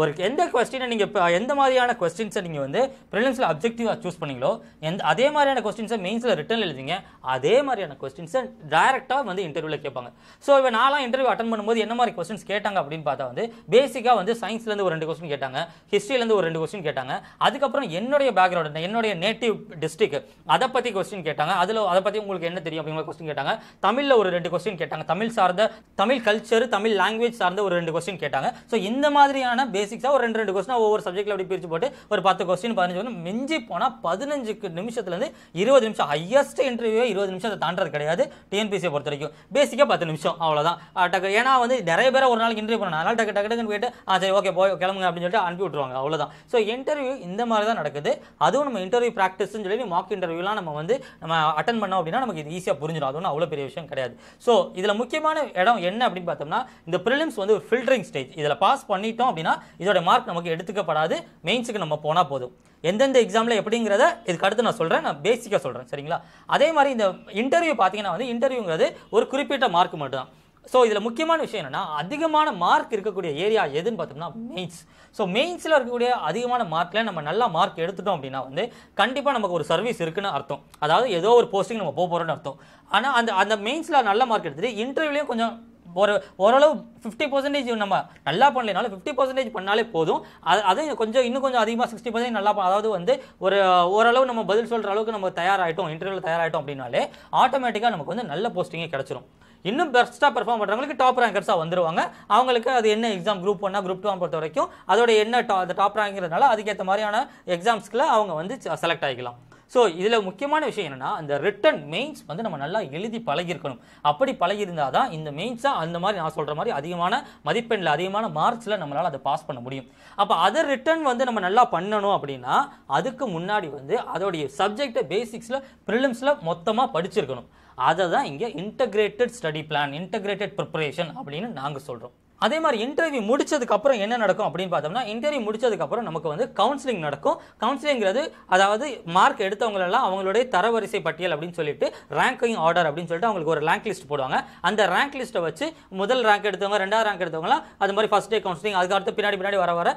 ஒரு எந்த கொஸ்டினை நீங்கள் இப்போ எந்த மாதிரியான கொஸ்டின்ஸை நீங்கள் வந்து ப்ரிலிம்ஸில் அப்ஜெக்டிவாக சூஸ் பண்ணீங்களோ எந்த அதே மாதிரியான கொஸ்டின்ஸை மெயின்ஸில் ரிட்டன் எழுதிங்க அதே மாதிரியான கொஸ்டின்ஸை டைரெக்டாக வந்து இன்டர்வியூவில் கேட்பாங்க ஸோ இப்போ நான்லாம் இன்டர்வியூ அட்டன் பண்ணும்போது என்ன மாதிரி கொஸ்டின்ஸ் கேட்டாங்க அப்படின்னு பார்த்தா வந்து பேசிக்காக வந்து சயின்ஸ்லேருந்து ஒரு ரெண்டு கொஸ்டின் கேட்டாங்க ஹிஸ்ட்ரியிலேருந்து ஒரு ரெண்டு கொஸ்டின் கேட்டாங்க அதுக்கப்புறம் என்னுடைய பேக்ரவுண்ட் என்னுடைய நேட்டிவ் டிஸ்ட்ரிக் அதை பற்றி கொஸ்டின் கேட்டாங்க அதில் அதை பற்றி உங்களுக்கு என்ன தெரியும் அப்படிங்கிற கொஸ்டின் கேட்டாங்க தமிழில் ஒரு ரெண்டு கொஸ்டின் கேட்டாங்க தமிழ் சார்ந்த தமிழ் கல்ச்சர் தமிழ் லாங்குவேஜ் சார்ந்த ஒரு ரெண்டு கொஸ்டின் கேட்டாங்க ஸோ இந்த மாதிரியான பேஸ் பேசிக்ஸாக ஒரு ரெண்டு ரெண்டு கொஸ்டின் ஒவ்வொரு சப்ஜெக்ட்டில் அப்படி பிரித்து போட்டு ஒரு பத்து கொஸ்டின் பதினஞ்சு கொஸ்டின் மிஞ்சி போனால் பதினஞ்சுக்கு நிமிஷத்துலேருந்து இருபது நிமிஷம் ஹையஸ்ட் இன்டர்வியூ இருபது நிமிஷம் அதை தாண்டது கிடையாது டிஎன்பிசியை பொறுத்த வரைக்கும் பேசிக்காக பத்து நிமிஷம் அவ்வளோதான் டக்கு ஏன்னா வந்து நிறைய பேர் ஒரு நாளைக்கு இன்டர்வியூ பண்ணணும் டக்கு டக்கு டக்குன்னு போயிட்டு ஆ சரி ஓகே போய் கிளம்புங்க அப்படின்னு சொல்லிட்டு அனுப்பி விட்ருவாங்க அவ்வளோதான் ஸோ இன்டர்வியூ இந்த மாதிரி தான் நடக்குது அதுவும் நம்ம இன்டர்வியூ ப்ராக்டிஸ்னு சொல்லி மார்க் இன்டர்வியூலாம் நம்ம வந்து நம்ம அட்டன் பண்ணோம் அப்படின்னா நமக்கு இது ஈஸியாக புரிஞ்சிடும் அது ஒன்றும் அவ்வளோ பெரிய விஷயம் கிடையாது ஸோ இதில் முக்கியமான இடம் என்ன அப்படின்னு பார்த்தோம்னா இந்த ப்ரிலிம்ஸ் வந்து ஒரு ஃபில்டரிங் ஸ்டேஜ் இதில் பாஸ் பண்ணிட்டோம் அப்படின்னா இதோட மார்க் நமக்கு எடுத்துக்கப்படாது மெயின்ஸுக்கு நம்ம போனால் போதும் எந்தெந்த எக்ஸாமில் எப்படிங்கிறத இதுக்கு அடுத்து நான் சொல்கிறேன் நான் பேசிக்காக சொல்கிறேன் சரிங்களா அதே மாதிரி இந்த இன்டர்வியூ பார்த்தீங்கன்னா வந்து இன்டர்வியூங்கிறது ஒரு குறிப்பிட்ட மார்க் மட்டும்தான் ஸோ இதில் முக்கியமான விஷயம் என்னென்னா அதிகமான மார்க் இருக்கக்கூடிய ஏரியா எதுன்னு பார்த்தோம்னா மெயின்ஸ் ஸோ மெயின்ஸில் இருக்கக்கூடிய அதிகமான மார்க்கில் நம்ம நல்லா மார்க் எடுத்துட்டோம் அப்படின்னா வந்து கண்டிப்பாக நமக்கு ஒரு சர்வீஸ் இருக்குன்னு அர்த்தம் அதாவது ஏதோ ஒரு போஸ்டிங் நம்ம போக போகிறோன்னு அர்த்தம் ஆனால் அந்த அந்த மெயின்ஸில் நல்ல மார்க் எடுத்துகிட்டு இன்டர்வியூலேயும் கொஞ்சம் ஒரு ஓரளவு ஃபிஃப்டி பர்சன்டேஜ் நம்ம நல்லா பண்ணலனாலும் ஃபிஃப்டி பர்சன்டேஜ் பண்ணாலே போதும் அது அதையும் கொஞ்சம் இன்னும் கொஞ்சம் அதிகமாக சிக்ஸ்டி பர்சன்டேஜ் நல்லா அதாவது வந்து ஒரு ஓரளவு நம்ம பதில் சொல்கிற அளவுக்கு நம்ம தயாராகிட்டோம் இன்டர்வியூவில் தயாராகிட்டோம் அப்படின்னாலே ஆட்டோமேட்டிக்காக நமக்கு வந்து நல்ல போஸ்டிங்கே கிடச்சிரும் இன்னும் பெஸ்ட்டாக பெர்ஃபார்ம் பண்ணுறவங்களுக்கு டாப் ரேங்கர்ஸாக வந்துருவாங்க அவங்களுக்கு அது என்ன எக்ஸாம் குரூப் ஒன்னா குரூப் டூ பொறுத்த வரைக்கும் அதோட என்ன டா டாப் ரேங்கிறதுனால அதுக்கேற்ற மாதிரியான எக்ஸாம்ஸ்க்குள்ள அவங்க வந்து செலக்ட் ஆகிக்கலாம் ஸோ இதில் முக்கியமான விஷயம் என்னென்னா அந்த ரிட்டன் மெயின்ஸ் வந்து நம்ம நல்லா எழுதி பழகிருக்கணும் அப்படி பழகியிருந்தால் தான் இந்த மெயின்ஸாக அந்த மாதிரி நான் சொல்கிற மாதிரி அதிகமான மதிப்பெண்ணில் அதிகமான மார்க்ஸில் நம்மளால் அதை பாஸ் பண்ண முடியும் அப்போ அதை ரிட்டன் வந்து நம்ம நல்லா பண்ணணும் அப்படின்னா அதுக்கு முன்னாடி வந்து அதோடைய சப்ஜெக்டை பேசிக்ஸில் ப்ரிலிம்ஸில் மொத்தமாக படிச்சிருக்கணும் அதை தான் இங்கே integrated study plan integrated preparation அப்படின்னு நாங்கள் சொல்கிறோம் அதே மாதிரி இன்டர்வியூ முடிச்சதுக்கப்புறம் என்ன நடக்கும் அப்படின்னு பார்த்தோம்னா இன்டர்வியூ முடிச்சதுக்கப்புறம் நமக்கு வந்து கவுன்சிலிங் நடக்கும் கவுன்சிலிங்கிறது அதாவது மார்க் எடுத்தவங்களெல்லாம் அவங்களுடைய தரவரிசை பட்டியல் அப்படின்னு சொல்லிட்டு ரேங்கிங் ஆர்டர் அப்படின்னு சொல்லிட்டு அவங்களுக்கு ஒரு ரேங்க் லிஸ்ட் போடுவாங்க அந்த ரேங்க் லிஸ்ட்டை வச்சு முதல் ரேங்க் எடுத்தவங்க ரெண்டாவது ரேங்க் எடுத்தவங்களாம் அது மாதிரி ஃபஸ்ட் டே கவுன்சிலிங் அதுக்கு அடுத்து பின்னாடி பின்னாடி வர வர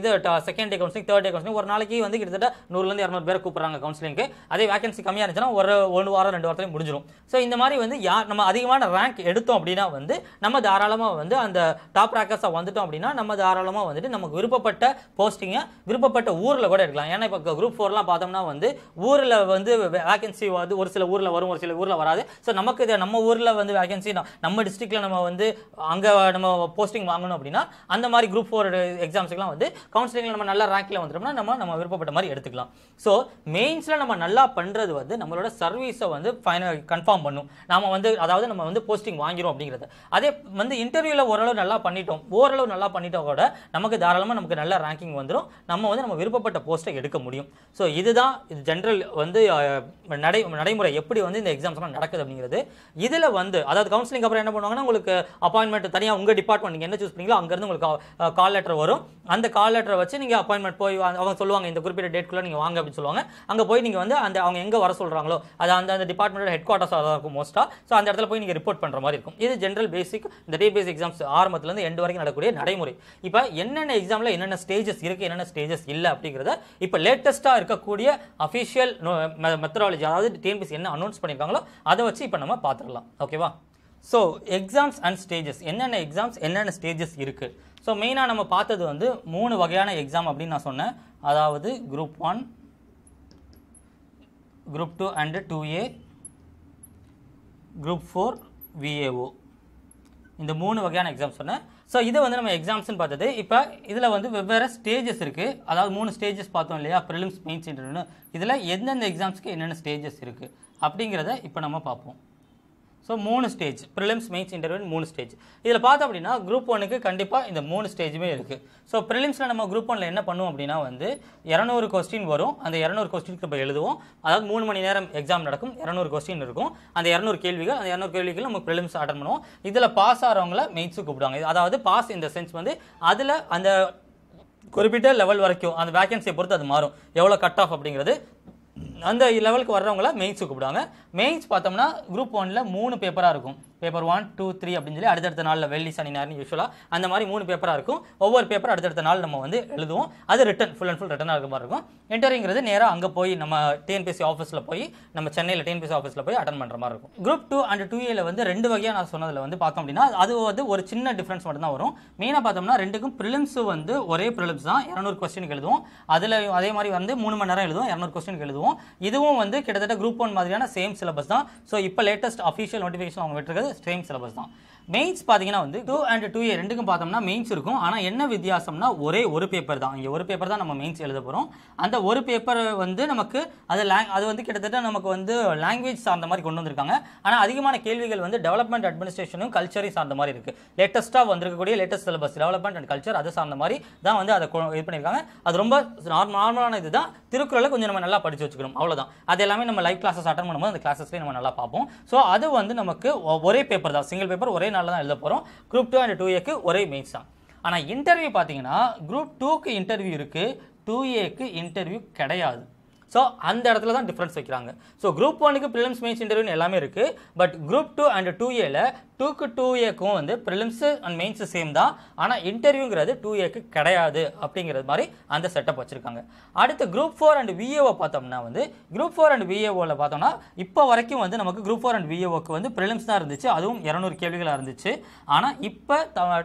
இது second day counselling third day counselling ஒரு நாளைக்கு வந்து கிட்டத்தட்ட நூறுலேருந்து இரநூறு பேர் கூப்பிட்றாங்க கவுன்சிலிங்க்கு அதே வேகன்சி கம்மியாக இருந்துச்சுன்னா ஒரு ஒன்று வாரம் ரெண்டு வாரத்துலேயும் முடிஞ்சிடும் ஸோ இந்த மாதிரி வந்து யார் நம்ம அதிகமான ரேங்க் எடுத்தோம் அப்படின்னா வந்து நம்ம தாராளமாக வந்து அந்த டாப் ரேக்கர்ஸாக வந்துட்டோம் அப்படின்னா நம்ம தாராளமாக வந்துட்டு நமக்கு விருப்பப்பட்ட போஸ்டிங்கை விருப்பப்பட்ட ஊரில் கூட எடுக்கலாம் ஏன்னா இப்போ குரூப் ஃபோர்லாம் பார்த்தோம்னா வந்து ஊரில் வந்து வேகன்சி வந்து ஒரு சில ஊரில் வரும் ஒரு சில ஊரில் வராது ஸோ நமக்கு இதை நம்ம ஊரில் வந்து வேகன்சி நம்ம டிஸ்ட்ரிக்டில் நம்ம வந்து அங்கே நம்ம போஸ்டிங் வாங்கணும் அப்படின்னா அந்த மாதிரி குரூப் ஃபோர் எக்ஸாம்ஸுக்குலாம் வந்து கவுன்சிலிங்கில் நம்ம நல்ல ரேங்கில் வந்துட்டோம்னா நம்ம நம்ம விருப்பப்பட்ட மாதிரி எடுத்துக்கலாம் ஸோ மெயின்ஸில் நம்ம நல்லா பண்ணுறது வந்து நம்மளோட சர்வீஸை வந்து ஃபைனல் கன்ஃபார்ம் பண்ணும் நாம் வந்து அதாவது நம்ம வந்து போஸ்டிங் வாங்கிடும் அப்படிங்கிறது அதே வந்து இன்டர்வியூவில் ஓரளவு நல்லா பண்ணிட்டோம் ஓரளவு நல்லா பண்ணிட்டோம் கூட நமக்கு தாராளமாக நமக்கு நல்ல ரேங்கிங் வந்துடும் நம்ம வந்து நம்ம விருப்பப்பட்ட போஸ்ட்டை எடுக்க முடியும் ஸோ இதுதான் இது ஜென்ரல் வந்து நடை நடைமுறை எப்படி வந்து இந்த எக்ஸாம்ஸ்லாம் நடக்குது அப்படிங்கிறது இதில் வந்து அதாவது கவுன்சிலிங் அப்புறம் என்ன பண்ணுவாங்கன்னா உங்களுக்கு அப்பாயின்மெண்ட் தனியாக உங்கள் டிபார்ட்மெண்ட் நீங்கள் என்ன சூஸ் பண்ணீங்களோ அங்கேருந்து உங்களுக்கு கால் லெட்டர் வரும் அந்த கால் லெட்டரை வச்சு நீங்கள் அப்பாயின்மெண்ட் போய் அவங்க சொல்லுவாங்க இந்த குறிப்பிட்ட டேட்குள்ளே நீங்கள் வாங்க அப்படின்னு சொல்லுவாங்க அங்கே போய் நீங்கள் வந்து அந்த அவங்க எங்கே வர சொல்கிறாங்களோ அது அந்த அந்த டிபார்ட்மெண்ட்டோட ஹெட் குவார்ட்டர்ஸாக இருக்கும் மோஸ்ட்டாக ஸோ அந்த இடத்துல போய் நீங்கள் ரிப்போர்ட் பண்ணுற மாதிரி இருக்கும் இது ஜென்ரல் பேசிக் இந்த டே பேஸ் எக்ஸாம்ஸ் ஆர் ஆரம்பத்துலேருந்து எண்டு வரைக்கும் நடக்கூடிய நடைமுறை இப்போ என்னென்ன எக்ஸாமில் என்னென்ன ஸ்டேஜஸ் இருக்குது என்னென்ன ஸ்டேஜஸ் இல்லை அப்படிங்கிறத இப்போ லேட்டஸ்ட்டாக இருக்கக்கூடிய அஃபிஷியல் மெத்தடாலஜி அதாவது டிஎன்பிசி என்ன அனௌன்ஸ் பண்ணியிருக்காங்களோ அதை வச்சு இப்போ நம்ம பார்த்துடலாம் ஓகேவா ஸோ எக்ஸாம்ஸ் அண்ட் ஸ்டேஜஸ் என்னென்ன எக்ஸாம்ஸ் என்னென்ன ஸ்டேஜஸ் இருக்குது ஸோ மெயினாக நம்ம பார்த்தது வந்து மூணு வகையான எக்ஸாம் அப்படின்னு நான் சொன்னேன் அதாவது group one group two and two A group four VAO இந்த மூணு வகையான எக்ஸாம் சொன்னேன் ஸோ இதை வந்து நம்ம எக்ஸாம்ஸ்னு பார்த்தது இப்போ இதில் வந்து வெவ்வேறு ஸ்டேஜஸ் இருக்குது அதாவது மூணு ஸ்டேஜஸ் பார்த்தோம் இல்லையா ப்ரிலிம்ஸ் மெயின்ஸ் இன்டர்வியூன்னு இதில் எந்தெந்த எக்ஸாம்ஸ்க்கு என்னென்ன ஸ்டேஜஸ் இருக்குது அப்படிங்கிறத இப்போ நம்ம பார்ப்போம் ஸோ மூணு ஸ்டேஜ் ப்ரிலிம்ஸ் மெயின்ஸ் இன்டர்வியூ மூணு ஸ்டேஜ் இதில் பார்த்தோம் அப்படின்னா குரூப் ஒனுக்கு கண்டிப்பாக இந்த மூணு ஸ்டேஜுமே இருக்குது ஸோ ப்ரிலிம்ஸில் நம்ம குரூப் ஒனில் என்ன பண்ணுவோம் அப்படின்னா வந்து இரநூறு கொஸ்டின் வரும் அந்த இரநூறு கொஸ்டினுக்கு நம்ம எழுதுவோம் அதாவது மூணு மணி நேரம் எக்ஸாம் நடக்கும் இரநூறு கொஸ்டின் இருக்கும் அந்த இரநூறு கேள்விகள் அந்த இரநூறு கேள்விகள் நம்ம ப்ரிலிம்ஸ் அட்டன் பண்ணுவோம் இதில் பாஸ் ஆகிறவங்கள மெயின்ஸு கூப்பிடுவாங்க அதாவது பாஸ் இந்த சென்ஸ் வந்து அதில் அந்த குறிப்பிட்ட லெவல் வரைக்கும் அந்த வேக்கன்சியை பொறுத்து அது மாறும் எவ்வளோ கட் ஆஃப் அப்படிங்கிறது அந்த லெவலுக்கு வர்றவங்கள மெயின்ஸ் கூப்பிடுவாங்க மெயின்ஸ் பார்த்தோம்னா குரூப் ஒனில் மூணு பேப்பராக இருக்கும் பேப்பர் ஒன் டூ த்ரீ அப்படின்னு சொல்லி அடுத்தடுத்த நாளில் வெள்ளி சனி ஞாயிறு யூஸ்வலாக அந்த மாதிரி மூணு பேப்பராக இருக்கும் ஒவ்வொரு பேப்பர் அடுத்தடுத்த நாள் நம்ம வந்து எழுதுவோம் அது ரிட்டன் ஃபுல் அண்ட் ஃபுல் ரிட்டனாக இருக்க மாதிரி இருக்கும் என்டரிங்கிறது நேராக அங்கே போய் நம்ம டிஎன்பிசி ஆஃபீஸில் போய் நம்ம சென்னையில் டிஎன்பிசி ஆஃபீஸில் போய் அட்டன் பண்ணுற மாதிரி இருக்கும் குரூப் டூ அண்ட் டூ ஏல வந்து ரெண்டு வகையாக நான் சொன்னதில் வந்து பார்த்தோம் அப்படின்னா அது வந்து ஒரு சின்ன டிஃப்ரென்ஸ் மட்டும் தான் வரும் மெயினாக பார்த்தோம்னா ரெண்டுக்கும் ப்ரிலிம்ஸ் வந்து ஒரே ப்ரிலிம்ஸ் தான் இரநூறு கொஸ்டின் எழுதுவோம் அதில் அதே மாதிரி வந்து மூணு மணி நேரம் எழுதுவோம் இரநூறு கொஸ்டின் எழுதுவோம் இதுவும் வந்து கிட்டத்தட்ட குரூப் ஒன் மாதிரியான சேம் சிலபஸ் தான் ஸோ இப்போ லேட்டஸ்ட் அஃபீஷியல் நோட்டிஃபிகேஷன் அவங்க விட்டுருக்குது ஸ்ட்ரீம் சிலபஸ் தான் மெயின்ஸ் பார்த்தீங்கன்னா வந்து டூ அண்ட் டூ ஏ ரெண்டுக்கும் பார்த்தோம்னா மெயின்ஸ் இருக்கும் ஆனால் என்ன வித்தியாசம்னா ஒரே ஒரு பேப்பர் தான் இங்கே ஒரு பேப்பர் தான் நம்ம மெயின்ஸ் எழுத போகிறோம் அந்த ஒரு பேப்பர் வந்து நமக்கு அது லேங் அது வந்து கிட்டத்தட்ட நமக்கு வந்து லாங்குவேஜ் சார்ந்த மாதிரி கொண்டு வந்திருக்காங்க ஆனால் அதிகமான கேள்விகள் வந்து டெவலப்மெண்ட் அட்மினிஸ்ட்ரேஷனும் கல்ச்சரையும் சார்ந்த மாதிரி இருக்குது லேட்டஸ்ட்டாக வந்திருக்கக்கூடிய latest syllabus development and culture அது சார்ந்த மாதிரி தான் வந்து அதை இது பண்ணியிருக்காங்க அது ரொம்ப நார்மலான இது தான் திருக்குறளை கொஞ்சம் நம்ம நல்லா படித்து வச்சுக்கணும் அவ்வளோதான் அது எல்லாமே நம்ம லைவ் கிளாஸஸ் அட்டன் பண்ணும்போது அந்த கிளாஸஸ்லேயே நம்ம நல்லா பார்ப்போம் ஸோ அது வந்து நமக்கு ஒரே பேப்பர் தான் சிங்கிள் பேப்பர் ஒரே நாளில் தான் எழுத போகிறோம் குரூப் டூ அண்ட் டூ ஏக்கு ஒரே மெயின்ஸ் தான் ஆனால் இன்டர்வியூ பார்த்தீங்கன்னா குரூப் டூக்கு இன்டர்வியூ இருக்குது டூ ஏக்கு இன்டர்வியூ கிடையாது ஸோ அந்த இடத்துல தான் டிஃப்ரென்ஸ் வைக்கிறாங்க ஸோ குரூப் ஒனுக்கு ப்ரிலிம்ஸ் மெயின்ஸ் இன்டர்வியூ எல்லாமே இருக்குது but group two and two ஏல டூக்கு டூ ஏக்கும் வந்து ப்ரிலிம்ஸு அண்ட் மெயின்ஸு சேம் தான் ஆனால் இன்டர்வியூங்கிறது டூ ஏக்கு கிடையாது அப்படிங்கிறது மாதிரி அந்த செட்டப் வச்சுருக்காங்க அடுத்து குரூப் ஃபோர் அண்ட் விஏஓ பார்த்தோம்னா வந்து குரூப் ஃபோர் அண்ட் விஏஓவில் பார்த்தோம்னா இப்போ வரைக்கும் வந்து நமக்கு குரூப் ஃபோர் அண்ட் விஏஓக்கு வந்து ப்ரிலிம்ஸ் தான் இருந்துச்சு அதுவும் இரநூறு கேள்விகளாக இருந்துச்சு ஆனால் இப்போ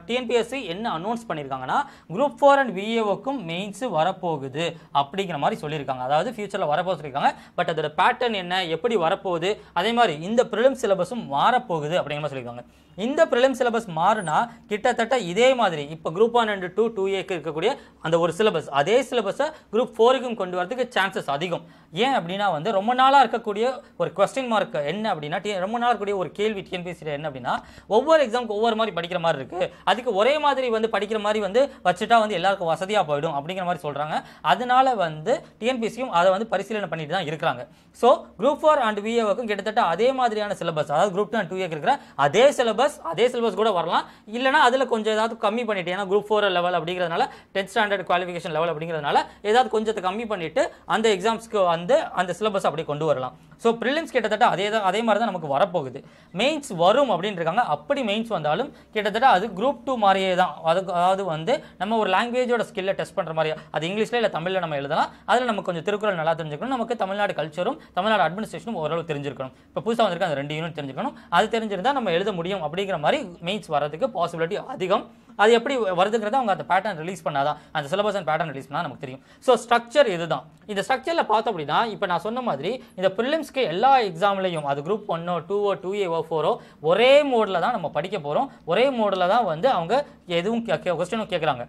டிஎன்பிஎஸ்சி என்ன அனௌன்ஸ் பண்ணியிருக்காங்கன்னா குரூப் ஃபோர் அண்ட் விஏஓக்கும் மெயின்ஸு வரப்போகுது அப்படிங்கிற மாதிரி சொல்லியிருக்காங்க அதாவது ஃபியூச்சரில் வரப்போ சொல்லியிருக்காங்க பட் அதோட பேட்டர்ன் என்ன எப்படி வரப்போகுது அதே மாதிரி இந்த ப்ரிலிம்ஸ் சிலபஸும் மாறப்போகுது அப்படிங்கிற மாதிரி சொல்லியிருக்காங்க it. இந்த ப்ரிலிம் சிலபஸ் மாறினா கிட்டத்தட்ட இதே மாதிரி இப்போ group one and two two ஏக்கு இருக்கக்கூடிய அந்த ஒரு சிலபஸ் அதே சிலபஸை குரூப் ஃபோருக்கும் கொண்டு வரதுக்கு சான்சஸ் அதிகம் ஏன் அப்படின்னா வந்து ரொம்ப நாளாக இருக்கக்கூடிய ஒரு கொஸ்டின் மார்க் என்ன அப்படின்னா ரொம்ப நாளாக கூடிய ஒரு கேள்வி டிஎன்பிசியில் என்ன அப்படின்னா ஒவ்வொரு எக்ஸாமுக்கு ஒவ்வொரு மாதிரி படிக்கிற மாதிரி இருக்குது அதுக்கு ஒரே மாதிரி வந்து படிக்கிற மாதிரி வந்து வச்சுட்டா வந்து எல்லாருக்கும் வசதியாக போயிடும் அப்படிங்கிற மாதிரி சொல்கிறாங்க அதனால வந்து டிஎன்பிசியும் அதை வந்து பரிசீலனை பண்ணிட்டு தான் இருக்கிறாங்க ஸோ குரூப் ஃபோர் அண்ட் விஏவுக்கும் கிட்டத்தட்ட அதே மாதிரியான சிலபஸ் அதாவது குரூப் டூ அண்ட் டூ ஏக்கு இருக்கிற அதே சிலபஸ் சிலபஸ் அதே சிலபஸ் கூட வரலாம் இல்லைனா அதில் கொஞ்சம் ஏதாவது கம்மி பண்ணிவிட்டு ஏன்னா குரூப் ஃபோர் லெவல் அப்படிங்கிறதுனால டென்த் ஸ்டாண்டர்ட் குவாலிஃபிகேஷன் லெவல் அப்படிங்கிறதுனால ஏதாவது கொஞ்சத்தை கம்மி பண்ணிவிட்டு அந்த எக்ஸாம்ஸ்க்கு வந்து அந்த சிலபஸ் அப்படி கொண்டு வரலாம் ஸோ ப்ரிலிம்ஸ் கிட்டத்தட்ட அதே தான் அதே மாதிரி தான் நமக்கு வரப்போகுது மெயின்ஸ் வரும் அப்படின்னு இருக்காங்க அப்படி மெயின்ஸ் வந்தாலும் கிட்டத்தட்ட அது குரூப் டூ மாதிரியே தான் அது அதாவது வந்து நம்ம ஒரு லாங்குவேஜோட ஸ்கில்லை டெஸ்ட் பண்ணுற மாதிரி அது இங்கிலீஷில் இல்லை தமிழில் நம்ம எழுதலாம் அதில் நம்ம கொஞ்சம் திருக்குறள் நல்லா தெரிஞ்சுக்கணும் நமக்கு தமிழ்நாடு கல்ச்சரும் தமிழ்நாடு அட்மினிஸ்ட்ரேஷனும் ஓரளவு தெரிஞ்சிருக்கணும் இப்போ புதுசாக வந்திருக்க அந்த ரெண்டு யூனிட் தெரிஞ்சுக்கணும் அது தெரிஞ்சிருந்தால் நம்ம எழுத முடியும் அப்படிங்கிற மாதிரி மெயின்ஸ் வரதுக்கு பாசிபிலிட்டி அதிகம் அது எப்படி வருதுங்கிறத அவங்க அந்த பேட்டர்ன் ரிலீஸ் பண்ணாதான் அந்த சிலபஸ் அண்ட் பேட்டர்ன் ரிலீஸ் பண்ணால் நமக்கு தெரியும் ஸோ ஸ்ட்ரக்சர் இதுதான் இந்த ஸ்ட்ரக்சரில் பார்த்தோம் அப்படின்னா இப்போ நான் சொன்ன மாதிரி இந்த ப்ரிலிம்ஸ்க்கு எல்லா எக்ஸாம்லையும் அது குரூப் ஒன்னோ டூவோ டூ ஏவோ ஃபோரோ ஒரே மோடில் தான் நம்ம படிக்க போகிறோம் ஒரே மோடில் தான் வந்து அவங்க எதுவும் கொஸ்டினும் கேட்குறாங்க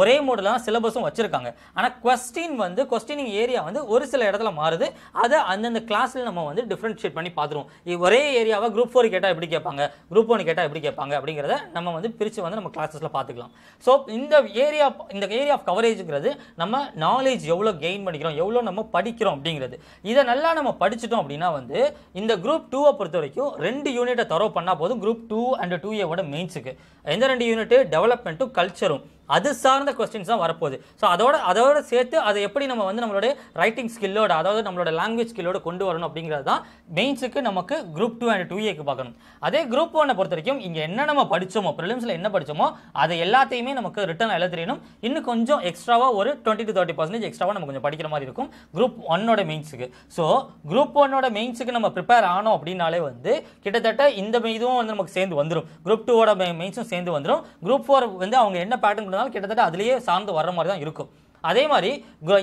ஒரே தான் சிலபஸும் வச்சுருக்காங்க ஆனால் கொஸ்டின் வந்து கொஸ்டினிங் ஏரியா வந்து ஒரு சில இடத்துல மாறுது அதை அந்தந்த கிளாஸில் நம்ம வந்து டிஃப்ரென்ஷியேட் பண்ணி பார்த்துருவோம் ஒரே ஏரியாவை குரூப் ஃபோர் கேட்டால் எப்படி கேட்பாங்க குரூப் ஒன் கேட்டால் எப்படி கேட்பாங்க அப்படிங்கிறத நம்ம வந்து பிரித்து வந்து நம்ம கிளாஸஸில் பார்த்துக்கலாம் ஸோ இந்த ஏரியா இந்த ஏரியா ஆஃப் கவரேஜுங்கிறது நம்ம நாலேஜ் எவ்வளோ கெயின் பண்ணிக்கிறோம் எவ்வளோ நம்ம படிக்கிறோம் அப்படிங்கிறது இதை நல்லா நம்ம படிச்சிட்டோம் அப்படின்னா வந்து இந்த குரூப் டூவை பொறுத்த வரைக்கும் ரெண்டு யூனிட்டை தரோ பண்ணால் போதும் குரூப் டூ அண்ட் டூ ஏவோட மெயின்ஸுக்கு எந்த ரெண்டு யூனிட்டு டெவலப்மெண்ட்டும் கல்ச்சரும் அது சார்ந்த கொஸ்டின்ஸ் தான் வரப்போகுது ஸோ அதோட அதோட சேர்த்து அதை எப்படி நம்ம வந்து நம்மளோட ரைட்டிங் ஸ்கில்லோட அதாவது நம்மளோட லாங்குவேஜ் ஸ்கில்லோட கொண்டு வரணும் அப்படிங்கிறது தான் மெயின்ஸுக்கு நமக்கு குரூப் டூ அண்ட் டூ ஏக்கு பார்க்கணும் அதே குரூப் ஒன்னை பொறுத்த வரைக்கும் இங்கே என்ன நம்ம படித்தோமோ ப்ரிலிம்ஸில் என்ன படித்தோமோ அதை எல்லாத்தையுமே நமக்கு ரிட்டன் எழுத தெரியணும் இன்னும் கொஞ்சம் எக்ஸ்ட்ராவாக ஒரு டுவெண்ட்டி டு தேர்ட்டி பர்சன்டேஜ் எக்ஸ்ட்ராவாக நம்ம கொஞ்சம் படிக்கிற மாதிரி இருக்கும் குரூப் ஒன்னோட மெயின்ஸுக்கு ஸோ குரூப் ஒன்னோட மெயின்ஸுக்கு நம்ம ப்ரிப்பேர் ஆனோம் அப்படின்னாலே வந்து கிட்டத்தட்ட இந்த இதுவும் வந்து நமக்கு சேர்ந்து வந்துடும் குரூப் டூவோட மெயின்ஸும் சேர்ந்து வந்துடும் குரூப் ஃபோர் வந்து அவங்க என்ன பேட்டர்ன் இருந்ததுனால கிட்டத்தட்ட அதிலேயே சார்ந்து வர்ற மாதிரி தான் இருக்கும் அதே மாதிரி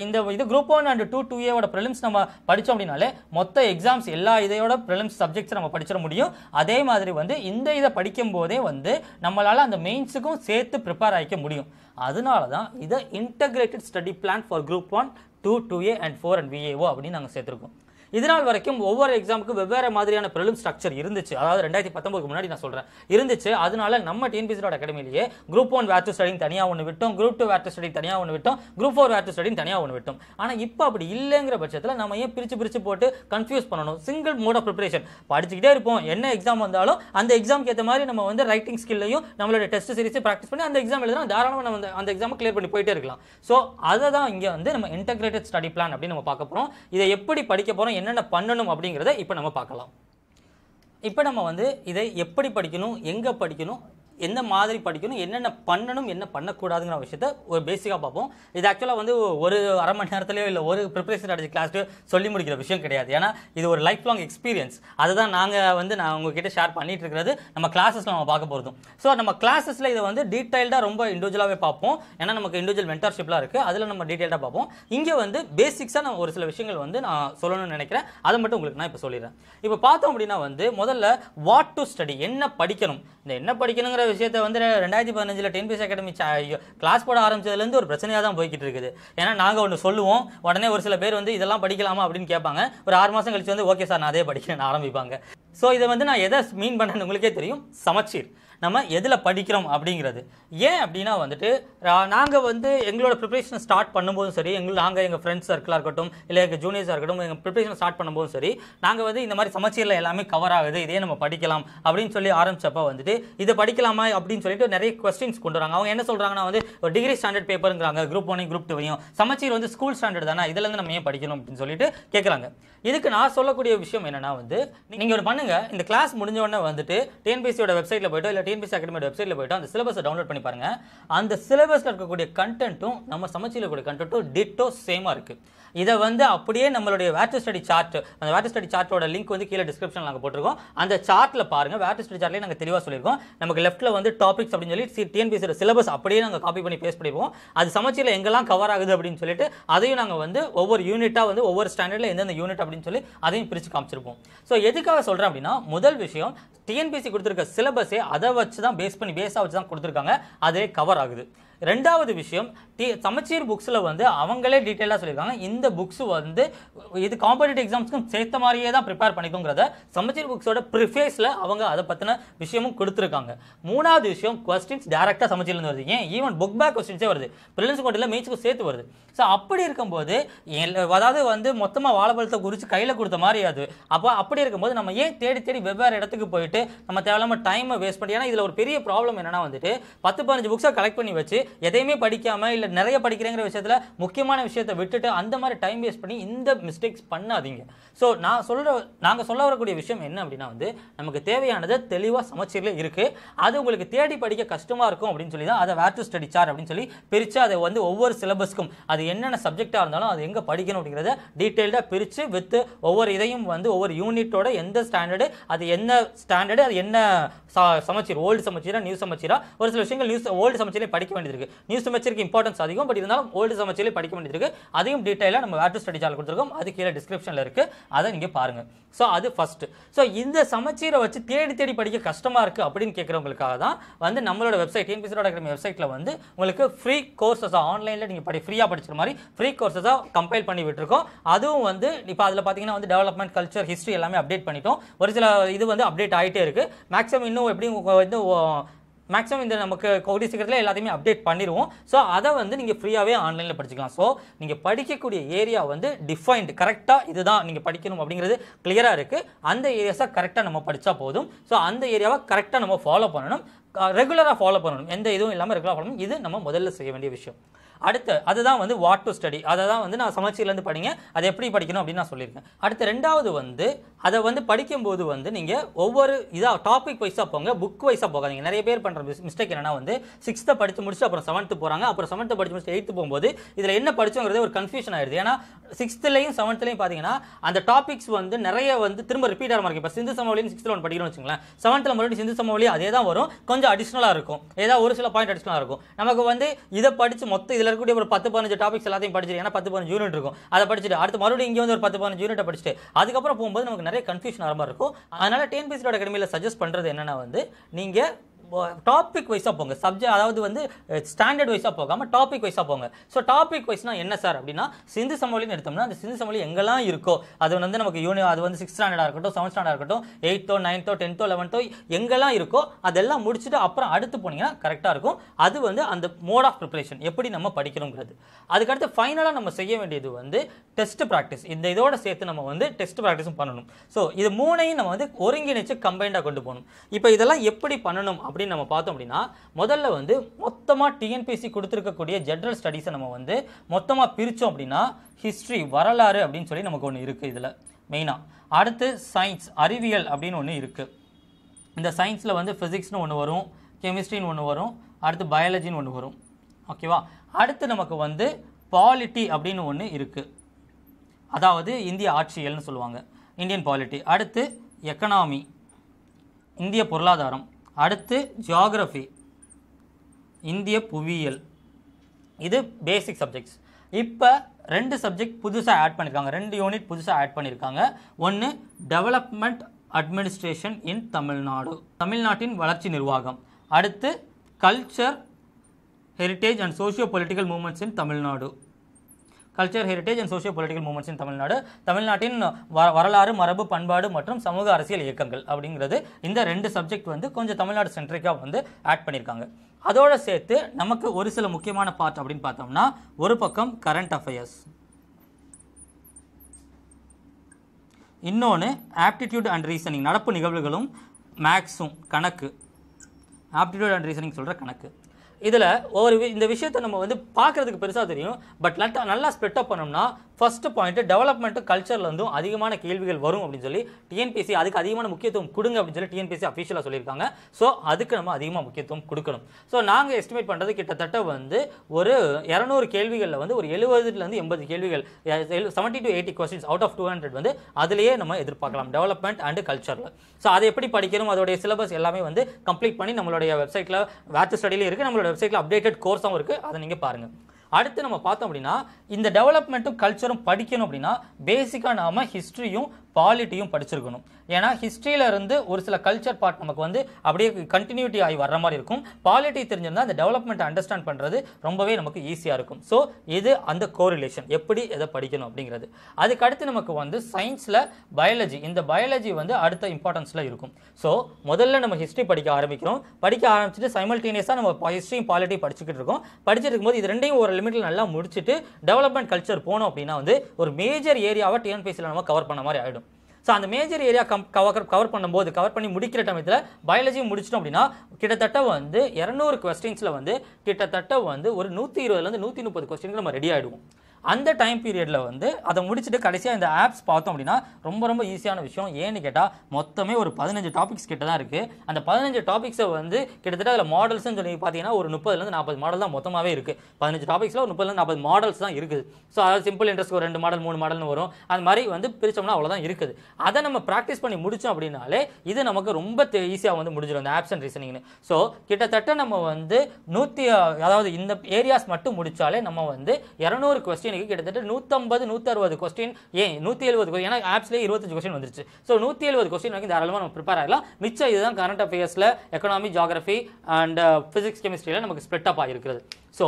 இந்த இது group one and two two ஏவோட ப்ரிலிம்ஸ் நம்ம படித்தோம் அப்படின்னாலே மொத்த எக்ஸாம்ஸ் எல்லா இதையோட ப்ரிலிம்ஸ் சப்ஜெக்ட்ஸ் நம்ம படிச்சிட முடியும் அதே மாதிரி வந்து இந்த இதை படிக்கும் போதே வந்து நம்மளால் அந்த மெயின்ஸுக்கும் சேர்த்து ப்ரிப்பேர் ஆகிக்க முடியும் அதனால தான் இதை integrated study plan for group one two two A and four and VAO அப்படின்னு நாங்கள் சேர்த்துருக்கோம் இதனால் வரைக்கும் ஒவ்வொரு எக்ஸாமுக்கு வெவ்வேறு மாதிரியான ப்ரிலிம் ஸ்ட்ரக்சர் இருந்துச்சு அதாவது ரெண்டாயிரத்தி பத்தொன்பதுக்கு முன்னாடி நான் சொல்கிறேன் இருந்துச்சு அதனால நம்ம டிஎன்பிசியோட அகாடமிலேயே குரூப் ஒன் வேர் ஸ்டடிங் தனியாக ஒன்று விட்டோம் குரூப் டூ வேர்ட்டு ஸ்டடிங் தனியாக ஒன்று விட்டோம் குரூப் ஃபோர் வேர்ட்டு ஸ்டடிங் தனியாக ஒன்று விட்டோம் ஆனால் இப்போ அப்படி இல்லைங்கிற பட்சத்தில் நம்ம ஏன் பிரித்து பிரித்து போட்டு கன்ஃபியூஸ் பண்ணணும் சிங்கிள் மோட் ஆஃப் ப்ரிப்பரேஷன் படிச்சுக்கிட்டே இருப்போம் என்ன எக்ஸாம் வந்தாலும் அந்த எக்ஸாம்க்கு ஏற்ற மாதிரி நம்ம வந்து ரைட்டிங் ஸ்கில்லையும் நம்மளோட டெஸ்ட் சீரிஸை ப்ராக்டிஸ் பண்ணி அந்த எக்ஸாம் எழுதுனா தாராளமாக நம்ம அந்த எக்ஸாம் கிளியர் பண்ணி போயிட்டே இருக்கலாம் ஸோ அதை தான் இங்கே வந்து நம்ம இன்டெகிரேட்டட் ஸ்டடி பிளான் அப்படின்னு நம்ம பார்க்க போகிறோம் இதை எப்படி படிக்க போகிறோம் என்னென்ன பண்ணணும் அப்படிங்கிறத இப்போ நம்ம பார்க்கலாம் இப்போ நம்ம வந்து இதை எப்படி படிக்கணும் எங்கே படிக்கணும் எந்த மாதிரி படிக்கணும் என்னென்ன பண்ணணும் என்ன பண்ணக்கூடாதுங்கிற விஷயத்த ஒரு பேசிக்காக பார்ப்போம் இது ஆக்சுவலாக வந்து ஒரு அரை மணி நேரத்துலையோ இல்லை ஒரு ப்ரிப்பரேஷன் அடிச்சு கிளாஸ்லையோ சொல்லி முடிக்கிற விஷயம் கிடையாது ஏன்னா இது ஒரு லைஃப் லாங் எக்ஸ்பீரியன்ஸ் அதை தான் நாங்கள் வந்து நான் உங்ககிட்ட ஷேர் பண்ணிட்டு இருக்கிறது நம்ம கிளாஸஸில் நம்ம பார்க்க போகிறதும் ஸோ நம்ம கிளாஸஸில் இதை வந்து டீட்டெயில்டாக ரொம்ப இண்டிவிஜுவலாகவே பார்ப்போம் ஏன்னா நமக்கு இண்டிவிஜுவல் மென்டர்ஷிப்லாம் இருக்குது அதில் நம்ம டீட்டெயில்டாக பார்ப்போம் இங்கே வந்து பேசிக்ஸாக நான் ஒரு சில விஷயங்கள் வந்து நான் சொல்லணும்னு நினைக்கிறேன் அதை மட்டும் உங்களுக்கு நான் இப்போ சொல்லிடுறேன் இப்போ பார்த்தோம் அப்படின்னா வந்து முதல்ல வாட் டு ஸ்டடி என்ன படிக்கணும் இந்த என்ன படிக்கணுங்கிற விஷயத்த வந்து ரெண்டாயிரத்தி பதினஞ்சில் டென்பிஎஸ் அகாடமி கிளாஸ் போட ஆரம்பிச்சதுலேருந்து ஒரு பிரச்சனையாக தான் போய்கிட்டு இருக்குது ஏன்னா நாங்கள் ஒன்று சொல்லுவோம் உடனே ஒரு சில பேர் வந்து இதெல்லாம் படிக்கலாமா அப்படின்னு கேட்பாங்க ஒரு ஆறு மாதம் கழிச்சு வந்து ஓகே சார் நான் அதே படிக்கிறேன் ஆரம்பிப்பாங்க ஸோ இதை வந்து நான் எதை மீன் பண்ணேன்னு உங்களுக்கே தெரியும் சமச்சீர் நம்ம எதில் படிக்கிறோம் அப்படிங்கிறது ஏன் அப்படின்னா வந்துட்டு நாங்கள் வந்து எங்களோட ப்ரிப்ரேஷன் ஸ்டார்ட் பண்ணும்போதும் சரி எங்கள் நாங்கள் எங்கள் ஃப்ரெண்ட்ஸ் சர்க்கிளாக இருக்கட்டும் இல்லை எங்கள் ஜூனியர்ஸாக இருக்கட்டும் எங்கள் ப்ரிப்ரேஷன் ஸ்டார்ட் பண்ணும்போதும் சரி நாங்கள் வந்து இந்த மாதிரி சமச்சீரில் எல்லாமே கவர் ஆகுது இதே நம்ம படிக்கலாம் அப்படின்னு சொல்லி ஆரம்பித்தப்போ வந்துட்டு இதை படிக்கலாமா அப்படின்னு சொல்லிட்டு நிறைய கொஸ்டின்ஸ் கொண்டு வராங்க அவங்க என்ன சொல்கிறாங்கன்னா வந்து ஒரு டிகிரி ஸ்டாண்டர்ட் பேப்பருங்கிறாங்க குரூப் ஒன் குரூப் டூவையும் சமச்சீர் வந்து ஸ்கூல் ஸ்டாண்டர்ட் தானே இதுலேருந்து நம்ம ஏன் படிக்கணும் அப்படின்னு சொல்லிட்டு கேட்குறாங்க இதுக்கு நான் சொல்லக்கூடிய விஷயம் என்னென்னா வந்து நீங்கள் ஒரு பண்ணுங்கள் இந்த கிளாஸ் முடிஞ்ச உடனே வந்துட்டு டிஎன்பிசியோட வெப்சைட்டில் போய்ட்டு இல்லை டிஎன்பிசி அகாடமியோட வெப்சைட்டில் போய்ட்டு அந்த சிலபஸை டவுன்லோட் பண்ணி பாருங்கள் அந்த சிலபஸில் இருக்கக்கூடிய கண்டென்ட்டும் நம்ம சமைச்சியில் இருக்கக்கூடிய கண்டென்ட்டும் டிட்டோ சேமாக இருக்குது இதை வந்து அப்படியே நம்மளுடைய வேட்டர் ஸ்டடி சார்ட் அந்த வேட்டர் ஸ்டடி சார்ட்டோட லிங்க் வந்து கீழே டிஸ்கிரிப்ஷன் நாங்கள் போட்டிருக்கோம் அந்த சார்ட்டில் பாருங்கள் வேட்டர் ஸ்டடி சார்ட்லேயே நாங்கள் தெளிவாக சொல்லியிருக்கோம் நமக்கு லெஃப்ட்டில் வந்து டாபிக்ஸ் அப்படின்னு சொல்லி டிஎன்பிசியோட சிலபஸ் அப்படியே நாங்கள் காப்பி பண்ணி பேஸ் பண்ணிப்போம் அது சமச்சியில் எங்கெல்லாம் கவர் ஆகுது அப்படின்னு சொல்லிட்டு அதையும் நாங்கள் வந்து ஒவ்வொரு யூனிட்டாக வந்து ஒவ்வொரு ஸ்டாண்டர்டில் எந்தெந்த யூனிட் அப்படின்னு சொல்லி அதையும் பிரித்து காமிச்சிருப்போம் ஸோ எதுக்காக சொல்கிறேன் அப்படின்னா முதல் விஷயம் டிஎன்பிசி கொடுத்துருக்க சிலபஸே அதை வச்சு தான் பேஸ் பண்ணி பேஸாக வச்சு தான் கொடுத்துருக்காங்க அதே கவர் ஆகுது ரெண்டாவது விஷயம் டி சமச்சீர் புக்ஸில் வந்து அவங்களே டீட்டெயிலாக சொல்லியிருக்காங்க இந்த புக்ஸ் வந்து இது காம்படிட்டிவ் எக்ஸாம்ஸ்க்கும் சேர்த்த மாதிரியே தான் ப்ரிப்பேர் பண்ணிக்கோங்கிறத சமச்சீர் புக்ஸோட ப்ரிஃபேஸில் அவங்க அதை பற்றின விஷயமும் கொடுத்துருக்காங்க மூணாவது விஷயம் கொஸ்டின்ஸ் டேரெக்டாக சமச்சீர்லேருந்து வருது ஏன் ஈவன் புக் பேக் கொஸ்டின்ஸே வருது பிரிலன்ஸ் கோட்டையில் மீச்சுக்கும் சேர்த்து வருது ஸோ அப்படி இருக்கும்போது அதாவது வந்து மொத்தமாக வாழைப்பழத்தை குறித்து கையில் கொடுத்த மாதிரி அது அப்போ அப்படி இருக்கும்போது நம்ம ஏன் தேடி தேடி வெவ்வேறு இடத்துக்கு போயிட்டு நம்ம தேவையில்லாமல் டைமை வேஸ்ட் பண்ணி ஏன்னா இதில் ஒரு பெரிய ப்ராப்ளம் என்னென்னா வந்துட்டு பத்து பதினஞ்சு புக்ஸை கலெக்ட் பண்ணி வச்சு எதையுமே படிக்காமல் இல்லை நிறைய படிக்கிறேங்கிற விஷயத்தில் முக்கியமான விஷயத்தை விட்டுட்டு அந்த மாதிரி டைம் வேஸ்ட் பண்ணி இந்த மிஸ்டேக்ஸ் பண்ணாதீங்க ஸோ நான் சொல்கிற நாங்கள் சொல்ல வரக்கூடிய விஷயம் என்ன அப்படின்னா வந்து நமக்கு தேவையானது தெளிவாக சமச்சீரில் இருக்குது அது உங்களுக்கு தேடி படிக்க கஷ்டமாக இருக்கும் அப்படின்னு சொல்லி தான் அதை வேர் டு ஸ்டடி சார் அப்படின்னு சொல்லி பிரித்து அதை வந்து ஒவ்வொரு சிலபஸ்க்கும் அது என்னென்ன சப்ஜெக்டாக இருந்தாலும் அது எங்கே படிக்கணும் அப்படிங்கிறத டீட்டெயில்டாக பிரித்து வித்து ஒவ்வொரு இதையும் வந்து ஒவ்வொரு யூனிட்டோட எந்த ஸ்டாண்டர்டு அது என்ன ஸ்டாண்டர்டு அது என்ன சமச்சீர் ஓல்டு சமச்சீராக நியூ சமச்சீராக ஒரு சில விஷயங்கள் நியூஸ் ஓல்டு சமச்சீரே படிக்க வேண்டியது இருக்குது நியூ சமைச்சருக்கு இம்பார்ட்டன்ஸ் அதிகம் பட் இருந்தாலும் ஓல்டு செமஸ்டர்லேயே படிக்க வேண்டியது அதையும் டீட்டெயிலாக நம்ம வேட் ஸ்டடி சேனல் கொடுத்துருக்கோம் அது கீழே டிஸ்கிரிப்ஷனில் இருக்குது அதை நீங்கள் பாருங்கள் ஸோ அது ஃபஸ்ட்டு ஸோ இந்த சமச்சீரை வச்சு தேடி தேடி படிக்க கஷ்டமாக இருக்குது அப்படின்னு கேட்குறவங்களுக்காக தான் வந்து நம்மளோட வெப்சைட் டிஎன்பிசி டாட் அகாடமி வெப்சைட்டில் வந்து உங்களுக்கு ஃப்ரீ கோர்சஸாக ஆன்லைனில் நீங்கள் படி ஃப்ரீயாக படிக்கிற மாதிரி ஃப்ரீ கோர்சஸாக கம்பைல் பண்ணி விட்டுருக்கோம் அதுவும் வந்து இப்போ அதில் பார்த்தீங்கன்னா வந்து டெவலப்மெண்ட் கல்ச்சர் ஹிஸ்ட்ரி எல்லாமே அப்டேட் பண்ணிட்டோம் ஒரு சில இது வந்து அப்டேட் ஆகிட்டே இருக்குது மேக்ஸிமம் இன்னும் எப்படி வந்து மேக்ஸிமம் இந்த நமக்கு கௌடி சீக்கிரத்தில் எல்லாத்தையுமே அப்டேட் பண்ணிடுவோம் ஸோ அதை வந்து நீங்கள் ஃப்ரீயாகவே ஆன்லைனில் படிச்சுக்கலாம் ஸோ நீங்கள் படிக்கக்கூடிய ஏரியா வந்து டிஃபைன்டு கரெக்டாக இதுதான் நீங்கள் படிக்கணும் அப்படிங்கிறது கிளியராக இருக்குது அந்த ஏரியாஸை கரெக்டாக நம்ம படித்தா போதும் ஸோ அந்த ஏரியாவை கரெக்டாக நம்ம ஃபாலோ பண்ணணும் ரெகுலராக ஃபாலோ பண்ணணும் எந்த இதுவும் இல்லாமல் ரெகுலராக ஃபாலோ பண்ணணும் இது நம்ம முதல்ல செய்ய வேண்டிய விஷயம் அடுத்து அதுதான் வந்து வாட் டு ஸ்டடி அதை தான் வந்து நான் சமச்சியிலேருந்து படிங்க அதை எப்படி படிக்கணும் அப்படின்னு நான் சொல்லியிருக்கேன் அடுத்து ரெண்டாவது வந்து அதை வந்து படிக்கும்போது வந்து நீங்கள் ஒவ்வொரு இதாக டாபிக் வைஸாக போங்க புக் வைஸாக போகாதீங்க நிறைய பேர் பண்ணுற மிஸ் மிஸ்டேக் என்னென்னா வந்து சிக்ஸ்த்தை படித்து முடிச்சு அப்புறம் செவன்த்து போகிறாங்க அப்புறம் செவன்த்து படித்து முடிச்சு எயித்து போகும்போது இதில் என்ன படிச்சோங்கிறது ஒரு கன்ஃபியூஷன் ஆயிடுது ஏன்னா சிக்ஸ்த்துலையும் செவன்த்துலையும் பார்த்தீங்கன்னா அந்த டாபிக்ஸ் வந்து நிறைய வந்து திரும்ப ரிப்பீட் ஆகிற மாதிரி இப்போ சிந்து சமவெளியும் சிக்ஸ்த்தில் ஒன்று படிக்கணும்னு வச்சுங்களேன் செவன்த்தில் மறுபடியும் சிந்து சமவெளி அதே தான் வரும் கொஞ்சம் அடிஷ்னலாக இருக்கும் ஏதாவது ஒரு சில பாயிண்ட் அடிஷ்னலாக இருக்கும் நமக்கு வந்து இதை படித்து மொத்தம் இதில் இருக்கக்கூடிய ஒரு பத்து பதினஞ்சு டாபிக்ஸ் எல்லாத்தையும் படிச்சிருக்கேன் ஏன்னா பத்து பதினஞ்சு யூனிட் இருக்கும் அதை படிச்சுட்டு அடுத்து மறுபடியும் இங்கே வந்து ஒரு பத்து பதினஞ்சு யூனிட்டை படிச்சுட்டு அதுக்கப்புறம் போகும்போது நமக்கு நிறைய கன்ஃபியூஷன் ஆரம்பம் இருக்கும் அதனால் டிஎன்பிசியோட அகடமியில் சஜஸ்ட் பண்ணுறது என்னென்னா வந்து நீங்கள் டாபிக் வைஸாக போங்க சப்ஜெக்ட் அதாவது வந்து ஸ்டாண்டர்ட் வைஸாக போகாமல் டாபிக் வைஸாக போங்க ஸோ டாபிக் வைஸ்னால் என்ன சார் அப்படின்னா சிந்து சமவெளின்னு எடுத்தோம்னா அந்த சிந்து சமவெளி எங்கெல்லாம் இருக்கோ அது வந்து நமக்கு யூனி அது வந்து சிக்ஸ் ஸ்டாண்டர்டாக இருக்கட்டும் செவன்த் ஸ்டாண்டர்டாக இருக்கட்டும் எயித்தோ நைன்த்தோ டென்த்தோ லெவன்த்தோ எங்கெல்லாம் இருக்கோ அதெல்லாம் முடிச்சுட்டு அப்புறம் அடுத்து போனீங்கன்னா கரெக்டாக இருக்கும் அது வந்து அந்த மோட் ஆஃப் ப்ரிப்பரேஷன் எப்படி நம்ம படிக்கணுங்கிறது அதுக்கடுத்து ஃபைனலாக நம்ம செய்ய வேண்டியது வந்து டெஸ்ட் ப்ராக்டிஸ் இந்த இதோட சேர்த்து நம்ம வந்து டெஸ்ட் ப்ராக்டிஸும் பண்ணணும் ஸோ இது மூணையும் நம்ம வந்து ஒருங்கிணைச்சு கம்பைண்டாக கொண்டு போகணும் இப்போ இதெல்லாம் எப்படி பண்ணணும் அப்படி அப்படின்னு நம்ம பார்த்தோம் அப்படின்னா முதல்ல வந்து மொத்தமாக டிஎன்பிசி கொடுத்துருக்கக்கூடிய ஜென்ரல் ஸ்டடீஸை நம்ம வந்து மொத்தமாக பிரித்தோம் அப்படின்னா ஹிஸ்ட்ரி வரலாறு அப்படின்னு சொல்லி நமக்கு ஒன்று இருக்குது இதில் மெயினாக அடுத்து சயின்ஸ் அறிவியல் அப்படின்னு ஒன்று இருக்குது இந்த சயின்ஸில் வந்து ஃபிசிக்ஸ்னு ஒன்று வரும் கெமிஸ்ட்ரின்னு ஒன்று வரும் அடுத்து பயாலஜின்னு ஒன்று வரும் ஓகேவா அடுத்து நமக்கு வந்து பாலிட்டி அப்படின்னு ஒன்று இருக்குது அதாவது இந்திய ஆட்சியல்னு சொல்லுவாங்க இந்தியன் பாலிட்டி அடுத்து எக்கனாமி இந்திய பொருளாதாரம் அடுத்து ஜியாகிரஃபி இந்திய புவியியல் இது பேசிக் சப்ஜெக்ட்ஸ் இப்போ ரெண்டு சப்ஜெக்ட் புதுசாக ஆட் பண்ணியிருக்காங்க ரெண்டு யூனிட் புதுசாக ஆட் பண்ணியிருக்காங்க ஒன்று டெவலப்மெண்ட் அட்மினிஸ்ட்ரேஷன் இன் தமிழ்நாடு தமிழ்நாட்டின் வளர்ச்சி நிர்வாகம் அடுத்து culture heritage and socio political movements in Tamil Nadu culture heritage and socio political movements in Tamil Nadu தமிழ்நாட்டின் வரலாறு மரபு பண்பாடு மற்றும் சமூக அரசியல் இயக்கங்கள் அப்படிங்கிறது இந்த ரெண்டு சப்ஜெக்ட் வந்து கொஞ்சம் தமிழ்நாடு சென்ட்ரிக்காக வந்து ஆட் பண்ணியிருக்காங்க அதோடு சேர்த்து நமக்கு ஒரு சில முக்கியமான பார்ட் அப்படின்னு பார்த்தோம்னா ஒரு பக்கம் கரண்ட் அஃபேர்ஸ் இன்னொன்று ஆப்டிடியூட் அண்ட் ரீசனிங் நடப்பு நிகழ்வுகளும் மேக்ஸும் கணக்கு ஆப்டிடியூட் அண்ட் ரீசனிங் சொல்கிற கணக்கு இதில் ஒரு இந்த விஷயத்தை நம்ம வந்து பார்க்குறதுக்கு பெருசாக தெரியும் பட் நல்லா நல்லா ஸ்ப்ரெட் அப் பண்ணோம்னா ஃபர்ஸ்ட் பாயிண்ட் டெவலப்மெண்ட் கல்ச்சர்லேருந்தும் அதிகமான கேள்விகள் வரும் அப்படின்னு சொல்லி டிஎன்பிசி அதுக்கு அதிகமான முக்கியத்துவம் கொடுங்க அப்படின்னு சொல்லி டிஎன்பிசி அஃபிஷியலாக சொல்லியிருக்காங்க ஸோ அதுக்கு நம்ம அதிகமாக முக்கியத்துவம் கொடுக்கணும் ஸோ நாங்கள் எஸ்டிமேட் பண்ணுறது கிட்டத்தட்ட வந்து ஒரு இரநூறு கேள்விகளில் வந்து ஒரு எழுபதுலேருந்து எண்பது கேள்விகள் seventy to eighty questions out of two hundred வந்து அதிலேயே நம்ம எதிர்பார்க்கலாம் டெவலப்மெண்ட் அண்ட் கல்ச்சரில் ஸோ அதை எப்படி படிக்கணும் அதோடைய சிலபஸ் எல்லாமே வந்து கம்ப்ளீட் பண்ணி நம்மளுடைய வெப்சைட்டில் வேத்து ஸ்டடியிலே இருக்குது நம்மளோட வெப்சைட்டில் அப்டேட்டட் கோர்ஸும் இருக்குது அதை நீங்கள் பாருங்கள் அடுத்து நம்ம பார்த்தோம் அப்படின்னா இந்த டெவலப்மெண்ட்டும் கல்ச்சரும் படிக்கணும் அப்படின்னா பேசிக்காக நாம் ஹிஸ்ட்ரியும் பாலிட்டியும் படிச்சிருக்கணும் ஏன்னா ஹிஸ்ட்ரியில இருந்து ஒரு சில கல்ச்சர் பார்ட் நமக்கு வந்து அப்படியே கண்டினியூட்டி ஆகி வர்ற மாதிரி இருக்கும் பாலிட்டி தெரிஞ்சிருந்தால் அந்த டெவலப்மெண்ட் அண்டர்ஸ்டாண்ட் பண்ணுறது ரொம்பவே நமக்கு ஈஸியாக இருக்கும் ஸோ இது அந்த கோரிலேஷன் எப்படி எதை படிக்கணும் அப்படிங்கிறது அதுக்கடுத்து நமக்கு வந்து சயின்ஸில் பயாலஜி இந்த பயாலஜி வந்து அடுத்த இம்பார்ட்டன்ஸில் இருக்கும் ஸோ முதல்ல நம்ம ஹிஸ்ட்ரி படிக்க ஆரம்பிக்கிறோம் படிக்க ஆரம்பிச்சுட்டு சைமல்டேனியஸாக நம்ம ஹிஸ்ட்ரியும் பாலிட்டி படிச்சுக்கிட்டு இருக்கோம் படிச்சுட்டு இருக்கும்போது இது ரெண்டையும் ஒரு லிமிட்டில் நல்லா முடிச்சுட்டு டெவலப்மெண்ட் கல்ச்சர் போனோம் அப்படின்னா வந்து ஒரு மேஜர் ஏரியாவை டிஎன்பிசியில் நம்ம கவர் பண்ண மாதிரி ஆகிடும் ஸோ அந்த major area come cover cover பண்ணும்போது கவர் பண்ணி முடிக்கிற டைமத்தில் பயாலஜி முடிச்சிட்டோம் அப்படின்னா கிட்டத்தட்ட வந்து இரநூறு கொஸ்டின்ஸில் வந்து கிட்டத்தட்ட வந்து ஒரு நூற்றி இருபதுலேருந்து நூற்றி முப்பது கொஸ்டின் நம்ம ரெடி ஆகிடுவோம் அந்த டைம் பீரியடில் வந்து அதை முடிச்சுட்டு கடைசியாக இந்த ஆப்ஸ் பார்த்தோம் அப்படின்னா ரொம்ப ரொம்ப ஈஸியான விஷயம் ஏன்னு கேட்டால் மொத்தமே ஒரு பதினஞ்சு டாபிக்ஸ் கிட்ட தான் இருக்குது அந்த பதினஞ்சு டாபிக்ஸை வந்து கிட்டத்தட்ட அதில் மாடல்ஸ்னு சொல்லி பார்த்தீங்கன்னா ஒரு முப்பதுலேருந்து நாற்பது மாடல் தான் மொத்தமாகவே இருக்குது பதினஞ்சு டாபிக்ஸில் ஒரு முப்பதுலேருந்து நாற்பது மாடல்ஸ் தான் இருக்குது ஸோ அதாவது சிம்பிள் இன்ட்ரெஸ்ட் ஒரு ரெண்டு மாடல் மூணு மாடல்னு வரும் அது மாதிரி வந்து பிரித்தோம்னா அவ்வளோதான் இருக்குது அதை நம்ம ப்ராக்டிஸ் பண்ணி முடித்தோம் அப்படின்னாலே இது நமக்கு ரொம்ப ஈஸியாக வந்து முடிஞ்சிடும் இந்த ஆப்ஸ் அண்ட் ரீசனிங்னு ஸோ கிட்டத்தட்ட நம்ம வந்து நூற்றி அதாவது இந்த ஏரியாஸ் மட்டும் முடித்தாலே நம்ம வந்து இரநூறு கொஸ்டின் கொஸ்டினுக்கு கிட்டத்தட்ட நூற்றம்பது நூற்றறுபது கொஸ்டின் ஏன் நூற்றி எழுபது ஏன்னா ஆப்ஸ்லேயே இருபத்தஞ்சு கொஸ்டின் வந்துருச்சு ஸோ நூற்றி எழுபது கொஸ்டின் வரைக்கும் தாராளமாக நம்ம ப்ரிப்பேர் ஆகலாம் மிச்சம் இதுதான் கரண்ட் அஃபேர்ஸில் எக்கனாமி ஜாகிரஃபி அண்ட் ஃபிசிக்ஸ் கெமிஸ்ட்ரியில் நமக்கு ஸ்ப்ளிட் அப் ஆகிருக்கிறது ஸோ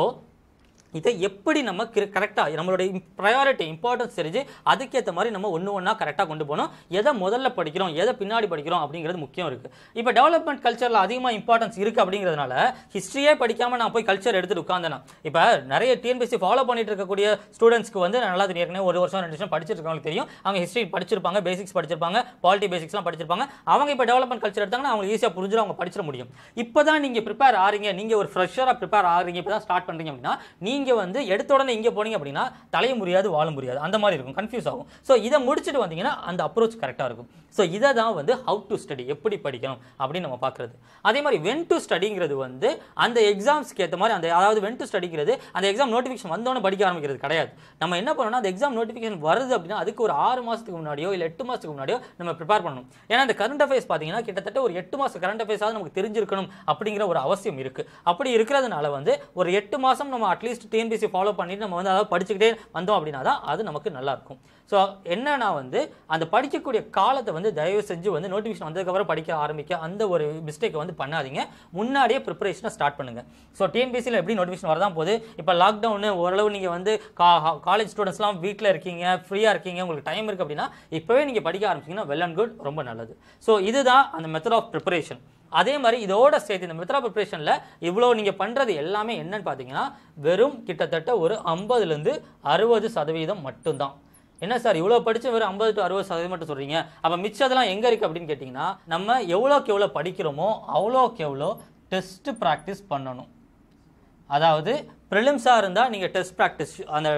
இதை எப்படி நம்ம கரெக்டாக நம்மளுடைய ப்ரையாரிட்டி இம்பார்ட்டன்ஸ் தெரிஞ்சு அதுக்கேற்ற மாதிரி நம்ம ஒன்று ஒன்றா கரெக்டாக கொண்டு போகணும் எதை முதல்ல படிக்கிறோம் எதை பின்னாடி படிக்கிறோம் அப்படிங்கிறது முக்கியம் இருக்குது இப்போ டெவலப்மெண்ட் கல்ச்சரில் அதிகமாக இம்பார்ட்டன்ஸ் இருக்குது அப்படிங்கிறதுனால ஹிஸ்ட்ரியே படிக்காமல் நான் போய் கல்ச்சர் எடுத்துகிட்டு உட்காந்தேன் இப்போ நிறைய டிஎன்பிசி ஃபாலோ பண்ணிட்டு இருக்கக்கூடிய ஸ்டூடெண்ட்ஸ்க்கு வந்து நல்லா தெரியும் ஒரு வருஷம் ரெண்டு வருஷம் படிச்சிருக்கவங்களுக்கு தெரியும் அவங்க ஹிஸ்ட்ரி படிச்சிருப்பாங்க பேசிக்ஸ் படிச்சிருப்பாங்க பாலிட்டி பேசிக்ஸ்லாம் படிச்சிருப்பாங்க அவங்க இப்போ டெவலப்மெண்ட் கல்ச்சர் எடுத்தாங்கன்னா அவங்க ஈஸியாக புரிஞ்சு அவங்க படிச்சிட முடியும் இப்போ தான் நீங்கள் ப்ரிப்பேர் ஆகிறீங்க நீங்கள் ஒரு ஃப்ரெஷராக ப்ரிப்பேர் ஆகிறீங்க இப்போ தான் ஸ்டார்ட் பண்ணுறீங்க அப்படின்னா நீங்கள் நீங்கள் வந்து எடுத்த உடனே இங்கே போனீங்க அப்படின்னா தலையும் முடியாது வாழும் முடியாது அந்த மாதிரி இருக்கும் கன்ஃபியூஸ் ஆகும் ஸோ இதை முடிச்சுட்டு வந்தீங்கன்னா அந்த அப்ரோச் கரெக்டாக இருக்கும் ஸோ இதை தான் வந்து ஹவு டு ஸ்டடி எப்படி படிக்கணும் அப்படின்னு நம்ம பார்க்குறது அதே மாதிரி வென் டு ஸ்டடிங்கிறது வந்து அந்த எக்ஸாம்ஸ்க்கு ஏற்ற மாதிரி அந்த அதாவது வென் டு ஸ்டடிங்கிறது அந்த எக்ஸாம் நோட்டிஃபிகேஷன் வந்தோடனே படிக்க ஆரம்பிக்கிறது கிடையாது நம்ம என்ன பண்ணணும்னா அந்த எக்ஸாம் நோட்டிஃபிகேஷன் வருது அப்படின்னா அதுக்கு ஒரு ஆறு மாதத்துக்கு முன்னாடியோ இல்லை எட்டு மாதத்துக்கு முன்னாடியோ நம்ம ப்ரிப்பேர் பண்ணணும் ஏன்னா அந்த கரண்ட் அஃபேர்ஸ் பார்த்தீங்கன்னா கிட்டத்தட்ட ஒரு எட்டு மாதம் கரண்ட் அஃபேர்ஸாவது நமக்கு தெரிஞ்சிருக்கணும் அப்படிங்கிற ஒரு அவசியம் இருக்குது அப்படி இருக்கிறதுனால வந்து ஒரு எட்டு மாதம் நம்ம அட்லீஸ்ட் டிஎன்பிசி ஃபாலோ பண்ணிட்டு நம்ம வந்து அதாவது படிச்சுக்கிட்டே வந்தோம் அப்படின்னா தான் அது நமக்கு நல்லாயிருக்கும் ஸோ என்னன்னா வந்து அந்த படிக்கக்கூடிய காலத்தை வந்து தயவு செஞ்சு வந்து நோட்டிஃபிகேஷன் வந்ததுக்கப்புறம் படிக்க ஆரம்பிக்க அந்த ஒரு மிஸ்டேக்கை வந்து பண்ணாதீங்க முன்னாடியே ப்ரிப்பரேஷனை ஸ்டார்ட் பண்ணுங்கள் ஸோ டிஎன்பிசியில் எப்படி நோட்டிஃபிகேஷன் வரதான் போகுது இப்போ லாக்டவுனு ஓரளவு நீங்கள் வந்து கா காலேஜ் ஸ்டூடெண்ட்ஸ்லாம் வீட்டில் இருக்கீங்க ஃப்ரீயாக இருக்கீங்க உங்களுக்கு டைம் இருக்குது அப்படின்னா இப்போவே நீங்கள் படிக்க ஆரம்பிச்சிங்கன்னா வெல் அண்ட் குட் ரொம்ப நல்லது ஸோ இதுதான் அந்த மெத்தட் ஆஃப் ப்ரிப்பரேஷன் அதே மாதிரி இதோட சேர்த்து இந்த மித்ரா ப்ரிப்ரேஷனில் இவ்வளோ நீங்கள் பண்ணுறது எல்லாமே என்னன்னு பார்த்தீங்கன்னா வெறும் கிட்டத்தட்ட ஒரு ஐம்பதுலேருந்து அறுபது சதவீதம் மட்டும்தான் என்ன சார் இவ்வளோ படித்து வெறும் ஐம்பது டு அறுபது சதவீதம் மட்டும் சொல்கிறீங்க அப்போ மிச்சதெல்லாம் எங்கே இருக்குது அப்படின்னு கேட்டிங்கன்னா நம்ம எவ்வளோக்கு எவ்வளோ படிக்கிறோமோ அவ்வளோக்கு எவ்வளோ டெஸ்ட்டு ப்ராக்டிஸ் பண்ணணும் அதாவது ப்ரிலிம்ஸாக இருந்தால் நீங்கள் டெஸ்ட் ப்ராக்டிஸ் அந்த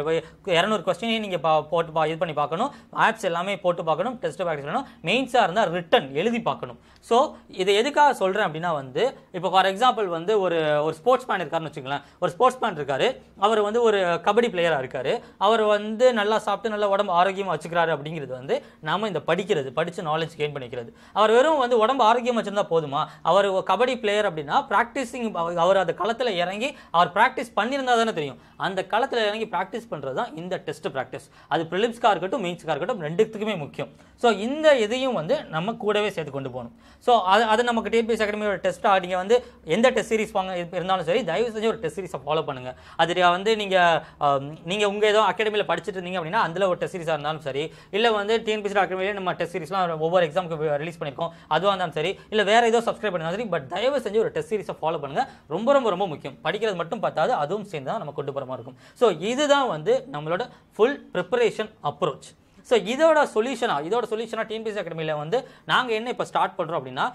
இரநூறு கொஸ்டினே நீங்கள் பா போட்டு பா இது பண்ணி பார்க்கணும் ஆப்ஸ் எல்லாமே போட்டு பார்க்கணும் டெஸ்ட் ப்ராக்டிஸ் பண்ணணும் மெயின்ஸாக இருந்தால் ரிட்டன் எழுதி பார்க்கணும் ஸோ இதை எதுக்காக சொல்கிறேன் அப்படின்னா வந்து இப்போ ஃபார் எக்ஸாம்பிள் வந்து ஒரு ஒரு ஸ்போர்ட்ஸ் மேன் இருக்காருன்னு வச்சுக்கலாம் ஒரு ஸ்போர்ட்ஸ் மேன் இருக்கார் அவர் வந்து ஒரு கபடி பிளேயராக இருக்கார் அவர் வந்து நல்லா சாப்பிட்டு நல்லா உடம்பு ஆரோக்கியமாக வச்சுக்கிறாரு அப்படிங்கிறது வந்து நாம் இந்த படிக்கிறது படித்து நாலேஜ் கெயின் பண்ணிக்கிறது அவர் வெறும் வந்து உடம்பு ஆரோக்கியமாக வச்சுருந்தா போதுமா அவர் கபடி பிளேயர் அப்படின்னா ப்ராக்டிஸிங் அவர் அந்த களத்தில் இறங்கி அவர் ப்ராக்டிஸ் பண்ணி இறங்கியிருந்தால் தானே தெரியும் அந்த காலத்தில் இறங்கி ப்ராக்டிஸ் பண்ணுறது தான் இந்த டெஸ்ட் ப்ராக்டிஸ் அது ப்ரிலிம்ஸ்க்காக இருக்கட்டும் மெயின்ஸ்க்காக இருக்கட்டும் ரெண்டுத்துக்குமே முக்கியம் ஸோ இந்த இதையும் வந்து நம்ம கூடவே சேர்த்து கொண்டு போகணும் ஸோ அது அது நமக்கு டிபிஎஸ் அகாடமியோட டெஸ்ட்டாக நீங்கள் வந்து எந்த டெஸ்ட் சீரிஸ் வாங்க இருந்தாலும் சரி தயவு செஞ்சு ஒரு டெஸ்ட் சீரிஸை ஃபாலோ பண்ணுங்கள் அது வந்து நீங்கள் நீங்கள் உங்கள் ஏதோ அகாடமியில் படிச்சுட்டு இருந்தீங்க அப்படின்னா அதில் ஒரு டெஸ்ட் சீரிஸாக இருந்தாலும் சரி இல்லை வந்து டிஎன்பிசி அகாடமியிலே நம்ம டெஸ்ட் சீரிஸ்லாம் ஒவ்வொரு எக்ஸாமுக்கு ரிலீஸ் பண்ணியிருக்கோம் அதுவாக இருந்தாலும் சரி இல்லை வேறு ஏதோ சப்ஸ்கிரைப் பண்ணாலும் சரி பட் தயவு செஞ்சு ஒரு டெஸ்ட் சீரிஸை ஃபாலோ பண்ணுங்கள் ரொம்ப ரொம்ப ரொம்ப முக்கியம் படிக்கிறது மட்டும் பார்த்தாது அதுவும் சேர்ந்து தான் நம்ம கொண்டு போகிற மாதிரி இருக்கும் ஸோ இதுதான் வந்து நம்மளோட ஃபுல் ப்ரிப்பரேஷன் அப்ரோச் ஸோ இதோட சொல்யூஷனாக இதோட சொல்யூஷனாக டிஎன்பிசி அகாடமியில் வந்து நாங்கள் என்ன இப்போ ஸ்டார்ட் பண்ணுறோம் அப்படின்னா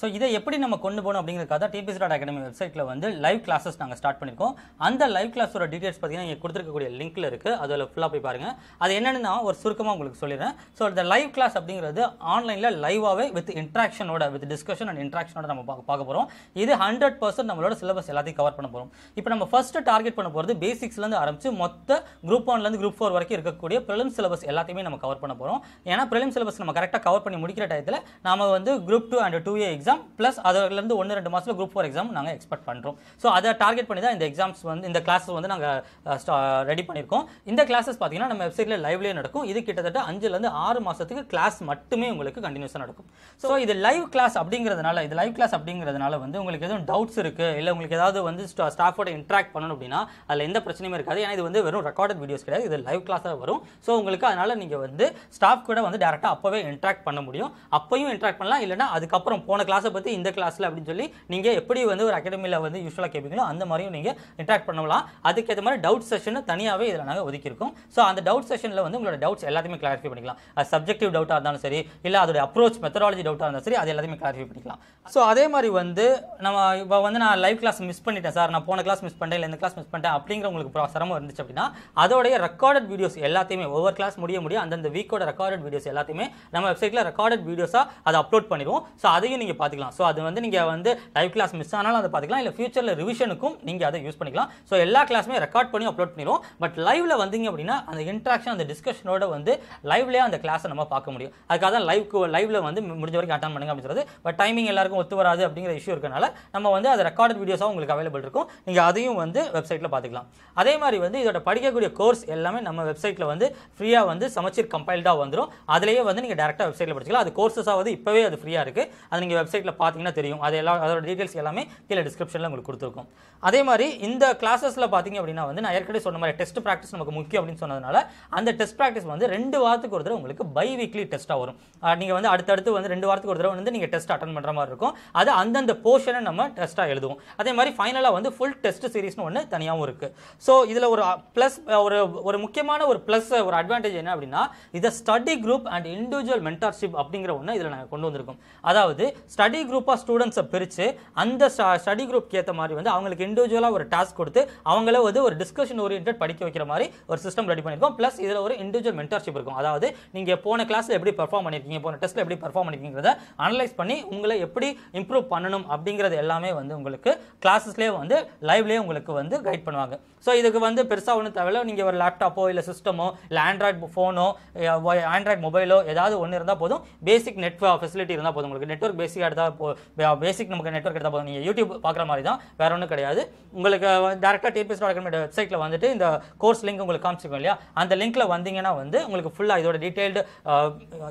ஸோ இதை எப்படி நம்ம கொண்டு போகணும் அப்படிங்கிறக்காக டிபிசி டாட் அகாடமி வெப்சைட்டில் வந்து லைவ் கிளாஸஸ் நாங்கள் ஸ்டார்ட் பண்ணியிருக்கோம் அந்த லைவ் கிளாஸோட டீடெயில்ஸ் பார்த்தீங்கன்னா இங்கே கொடுத்துருக்கக்கூடிய லிங்க்கில் இருக்குது அதில் ஃபுல்லாக போய் பாருங்கள் அது என்னென்னு நான் ஒரு சுருக்கமாக உங்களுக்கு சொல்லிடுறேன் ஸோ இந்த லைவ் கிளாஸ் அப்படிங்கிறது ஆன்லைனில் லைவாகவே வித் இன்ட்ராக்ஷனோட வித் டிஸ்கஷன் அண்ட் இன்ட்ராக்ஷனோட நம்ம பார்க்க பார்க்க போகிறோம் இது ஹண்ட்ரட் பர்சன்ட் நம்மளோட சிலபஸ் எல்லாத்தையும் கவர் பண்ண போகிறோம் இப்போ நம்ம ஃபஸ்ட்டு டார்கெட் பண்ண போகிறது பேசிக்ஸ்லேருந்து ஆரம்பித்து மொத்த குரூப் ஒன்லேருந்து குரூப் ஃபோர் வரைக்கும் இருக்கக்கூடிய ப்ரிலிம் சிலபஸ் எல்லாத்தையுமே நம்ம கவர் பண்ண போகிறோம் ஏன்னா ப்ரிலிம் சிலபஸ் நம்ம கரெக்டாக கவர் பண்ணி முடிக்கிற டயத்தில் நம்ம வந்து group two and two A exam exam plus அதிலேருந்து ஒன்று ரெண்டு மாதத்தில் குரூப் ஃபோர் எக்ஸாம் நாங்கள் எக்ஸ்பெக்ட் பண்ணுறோம் ஸோ அதை டார்கெட் பண்ணி தான் இந்த எக்ஸாம்ஸ் வந்து இந்த கிளாஸஸ் வந்து நாங்கள் ரெடி பண்ணியிருக்கோம் இந்த கிளாஸஸ் பார்த்தீங்கன்னா நம்ம வெப்சைட்டில் லைவ்லேயே நடக்கும் இது கிட்டத்தட்ட அஞ்சுலேருந்து ஆறு மாதத்துக்கு கிளாஸ் மட்டுமே உங்களுக்கு கண்டினியூஸாக நடக்கும் ஸோ இது லைவ் கிளாஸ் அப்படிங்கிறதுனால இது லைவ் கிளாஸ் அப்படிங்கிறதுனால வந்து உங்களுக்கு எதுவும் டவுட்ஸ் இருக்குது இல்லை உங்களுக்கு ஏதாவது வந்து ஸ்டாஃபோட இன்ட்ராக்ட் பண்ணணும் அப்படின்னா அதில் எந்த பிரச்சனையும் இருக்காது ஏன்னா இது வந்து வெறும் ரெக்கார்டட் வீடியோஸ் கிடையாது இது லைவ் கிளாஸாக வரும் ஸோ உங்களுக்கு அதனால் நீங்கள் வந்து ஸ்டாஃப் கூட வந்து டேரெக்டாக அப்போவே இன்ட்ராக்ட் பண்ண முடியும் அப்போயும் இன்ட்ராக்ட் பண்ணலாம் இல்லைனா அதுக்கப்புறம் போன கிளாஸ் கிளாஸை பற்றி இந்த கிளாஸில் அப்படின்னு சொல்லி நீங்கள் எப்படி வந்து ஒரு அகாடமியில் வந்து யூஸ்வலாக கேட்பீங்களோ அந்த மாதிரியும் நீங்கள் இன்ட்ராக்ட் பண்ணலாம் அதுக்கேற்ற மாதிரி டவுட் செஷனை தனியாகவே இதில் நாங்கள் ஒதுக்கியிருக்கோம் ஸோ அந்த டவுட் செஷனில் வந்து உங்களோட டவுட்ஸ் எல்லாத்தையுமே கிளாரிஃபை பண்ணிக்கலாம் அது சப்ஜெக்டிவ் டவுட்டாக இருந்தாலும் சரி இல்லை அதோட அப்ரோச் மெத்தடாலஜி டவுட்டாக இருந்தாலும் சரி அது எல்லாத்தையுமே கிளாரிஃபை பண்ணிக்கலாம் ஸோ அதே மாதிரி வந்து நம்ம இப்போ வந்து நான் லைவ் கிளாஸ் மிஸ் பண்ணிட்டேன் சார் நான் போன கிளாஸ் மிஸ் பண்ணிட்டேன் இல்லை இந்த கிளாஸ் மிஸ் பண்ணிட்டேன் அப்படிங்கிற உங்களுக்கு சிரமம் இருந்துச்சு அப்படின்னா அதோடைய ரெக்கார்டட் வீடியோஸ் எல்லாத்தையுமே ஒவ்வொரு கிளாஸ் முடிய முடியும் அந்தந்த வீக்கோட ரெக்கார்டட் வீடியோஸ் எல்லாத்தையுமே நம்ம வெப்சைட்டில் ரெக்கார்டட் வீடியோஸாக அதை அப்லோட் பண்ணிடுவோம் ஸோ அதையும் நீங்கள் பார்த்துக்கலாம் ஸோ அது வந்து நீங்கள் வந்து லைவ் கிளாஸ் மிஸ் ஆனாலும் அதை பார்த்துக்கலாம் இல்லை ஃபியூச்சரில் ரிவிஷனுக்கும் நீங்கள் அதை யூஸ் பண்ணிக்கலாம் ஸோ எல்லா கிளாஸுமே ரெக்கார்ட் பண்ணி அப்லோட் பண்ணிடுவோம் பட் லைவில் வந்தீங்க அப்படின்னா அந்த இன்ட்ராக்ஷன் அந்த டிஸ்கஷனோட வந்து லைவ்லேயே அந்த கிளாஸை நம்ம பார்க்க முடியும் அதுக்காக தான் லைவ் லைவில் வந்து முடிஞ்ச வரைக்கும் அட்டன் பண்ணுங்க அப்படின்னு பட் டைமிங் எல்லாருக்கும் ஒத்து வராது அப்படிங்கிற இஷ்யூ இருக்கனால நம்ம வந்து அதை ரெக்கார்டட் வீடியோஸாக உங்களுக்கு அவைலபிள் இருக்கும் நீங்கள் அதையும் வந்து வெப்சைட்டில் பார்த்துக்கலாம் அதே மாதிரி வந்து இதோட படிக்கக்கூடிய கோர்ஸ் எல்லாமே நம்ம வெப்சைட்டில் வந்து ஃப்ரீயாக வந்து சமச்சீர் கம்பைல்டாக வந்துடும் அதிலேயே வந்து நீங்கள் டேரெக்டாக வெப்சைட்டில் படிச்சிக்கலாம் அது கோர்ஸஸாக வந்து இப்போவே அது ஃப்ரீயாக இருக்குது அது நீங்கள் வெப்சைட் வெப்சைட்டில் பார்த்தீங்கன்னா தெரியும் அதெல்லாம் அதோட டீட்டெயில்ஸ் எல்லாமே கீழே டிஸ்கிரிப்ஷனில் உங்களுக்கு கொடுத்துருக்கும் அதே மாதிரி இந்த கிளாஸஸில் பார்த்தீங்க அப்படின்னா வந்து நான் ஏற்கனவே சொன்ன மாதிரி டெஸ்ட் ப்ராக்டிஸ் நமக்கு முக்கியம் அப்படின்னு சொன்னதுனால அந்த டெஸ்ட் ப்ராக்டிஸ் வந்து ரெண்டு வாரத்துக்கு ஒரு தடவை உங்களுக்கு பை வீக்லி டெஸ்ட்டாக வரும் நீங்கள் வந்து அடுத்தடுத்து வந்து ரெண்டு வாரத்துக்கு ஒரு தடவை வந்து நீங்கள் டெஸ்ட் அட்டன் பண்ணுற மாதிரி இருக்கும் அது அந்தந்த போர்ஷனை நம்ம டெஸ்ட்டாக எழுதுவோம் அதே மாதிரி ஃபைனலாக வந்து ஃபுல் டெஸ்ட் சீரிஸ்னு ஒன்று தனியாகவும் இருக்குது ஸோ இதில் ஒரு ப்ளஸ் ஒரு ஒரு முக்கியமான ஒரு ப்ளஸ் ஒரு அட்வான்டேஜ் என்ன அப்படின்னா இதை study group and individual mentorship அப்படிங்கிற ஒன்று இதில் நாங்கள் கொண்டு வந்திருக்கோம் அதாவது ஸ்டடி ஸ்டடி குரூப்பாக ஸ்டூடெண்ட்ஸை பிரித்து அந்த ஸ்டடி குரூப்க்கு ஏற்ற மாதிரி வந்து அவங்களுக்கு இண்டிவிஜுவலாக ஒரு டாஸ்க் கொடுத்து அவங்கள வந்து ஒரு டிஸ்கஷன் ஓரியன்ட் படிக்க வைக்கிற மாதிரி ஒரு சிஸ்டம் ரெடி பண்ணியிருக்கோம் ப்ளஸ் இதில் ஒரு இண்டிவிஜுவல் மென்டர்ஷிப் இருக்கும் அதாவது நீங்கள் போன கிளாஸில் எப்படி பர்ஃபார்ம் பண்ணியிருக்கீங்க போன டெஸ்ட்டில் எப்படி பர்ஃபார்ம் பண்ணியிருக்கீங்கிறத அனலைஸ் பண்ணி உங்களை எப்படி இம்ப்ரூவ் பண்ணணும் அப்படிங்கிறது எல்லாமே வந்து உங்களுக்கு கிளாஸஸ்லேயே வந்து லைவ்லேயே உங்களுக்கு வந்து கைட் பண்ணுவாங்க ஸோ இதுக்கு வந்து பெருசாக ஒன்றும் தேவையில்ல நீங்கள் ஒரு லேப்டாப்போ இல்லை சிஸ்டமோ இல்லை ஆண்ட்ராய்டு ஃபோனோ ஆண்ட்ராய்டு மொபைலோ ஏதாவது ஒன்று இருந்தால் போதும் பேசிக் நெட்ஒர்க் ஃபெசிலிட்டி இருந்தால் போதும் உங்களுக்கு நெட்ஒர்க் பேசிக்காக எடுத்தால் போ பேசிக் நமக்கு நெட்ஒர்க் எடுத்தால் போதும் நீங்கள் யூடியூப் பார்க்குற மாதிரி தான் வேறு ஒன்றும் கிடையாது உங்களுக்கு டேரெக்டாக டிபிஎஸ் டாட் காம் வெப்சைட்டில் வந்துட்டு இந்த கோர்ஸ் லிங்க் உங்களுக்கு காமிச்சிருக்கோம் இல்லையா அந்த லிங்க்கில் வந்தீங்கன்னா வந்து உங்களுக்கு ஃபுல்லாக இதோட டீட்டெயில்டு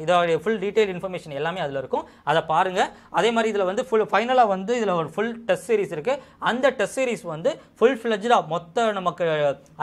இதோட ஃபுல் டீட்டெயில் இன்ஃபர்மேஷன் எல்லாமே அதில் இருக்கும் அதை பாருங்கள் அதே மாதிரி இதில் வந்து ஃபுல் ஃபைனலாக வந்து இதில் ஒரு ஃபுல் டெஸ்ட் சீரிஸ் இருக்குது அந்த டெஸ்ட் சீரிஸ் வந்து ஃபுல் ஃப்ளெஜ்டாக மொத்த நமக்கு